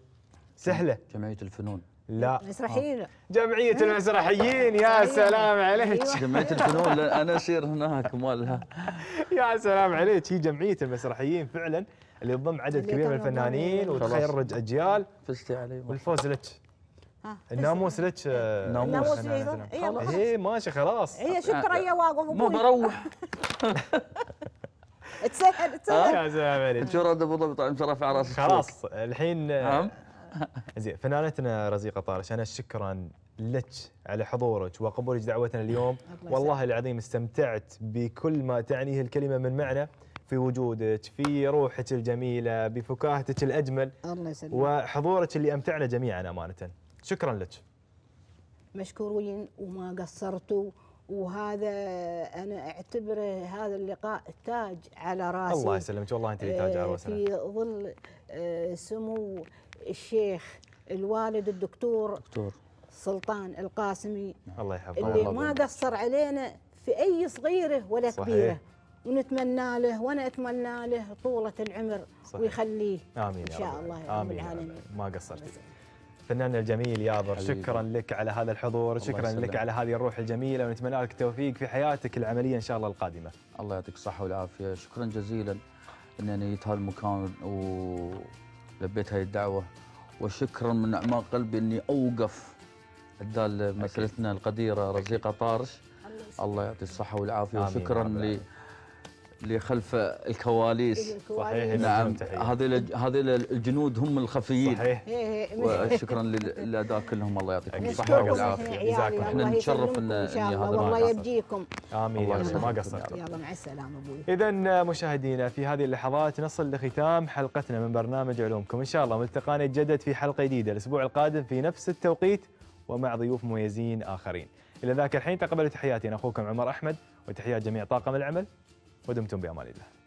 سهلة جمعية الفنون لا مسرحيين جمعية إيه. المسرحيين يا سلام أيوة. عليك جمعية الفنون أنا أسير هناك مالها يا سلام عليك هي جمعية المسرحيين فعلا اللي تضم عدد كبير من الفنانين وتخرج أجيال فزتي علي والفوز لك الناموس لك الناموس آه، اي إيه، إيه، ماشي خلاص اي شكرا يا واقف مو بروح [LAUGHS] تسهل تسهل يا سلام عليك شو رد ابو ظبي طبعا شرف على راسك خلاص الحين آه، نعم. [LAUGHS] زين فنانتنا رزيقه طارش انا شكرا لك على حضورك وقبولك دعوتنا اليوم والله العظيم استمتعت بكل ما تعنيه الكلمه من معنى في وجودك في روحك الجميله بفكاهتك الاجمل الله يسلمك وحضورك اللي امتعنا جميعا امانه شكرا لك مشكورين وما قصرتوا وهذا انا اعتبره هذا اللقاء تاج على راسي الله يسلمك والله انت اللي تاج على آه، راسي في ظل آه، سمو الشيخ الوالد الدكتور دكتور. سلطان القاسمي الله يحفظه اللي الله ما قصر علينا في اي صغيره ولا صحيح. كبيره ونتمنى له وانا اتمنى له طوله العمر صحيح. ويخليه امين ان شاء الله يا رب العالمين ما قصرت فنان الجميل يابر شكرا لك على هذا الحضور شكرا سلام. لك على هذه الروح الجميله ونتمنى لك التوفيق في حياتك العمليه ان شاء الله القادمه الله يعطيك الصحه والعافيه شكرا جزيلا انني جيت هالمكان و لبيت هاي الدعوة وشكرا من أعماق قلبي أني أوقف الدال مثلتنا القديرة رزيقة طارش الله يعطي الصحة والعافية وشكرا اللي خلف الكواليس صحيح نعم هذول هذول الجنود هم الخفيين صحيح وشكرا للاداء كلهم الله يعطيكم الصحه والعافيه يعني جزاكم احنا نتشرف ان هذا والله يبجيكم امين ما قصرتوا يلا مع السلامه ابوي اذا آه، مشاهدينا في هذه اللحظات نصل لختام حلقتنا من برنامج علومكم ان شاء الله ملتقانا يتجدد في حلقه جديده الاسبوع القادم في نفس التوقيت ومع ضيوف مميزين اخرين الى ذاك الحين تقبلوا تحياتي انا اخوكم عمر احمد وتحيات جميع طاقم العمل ودمتم بامان الله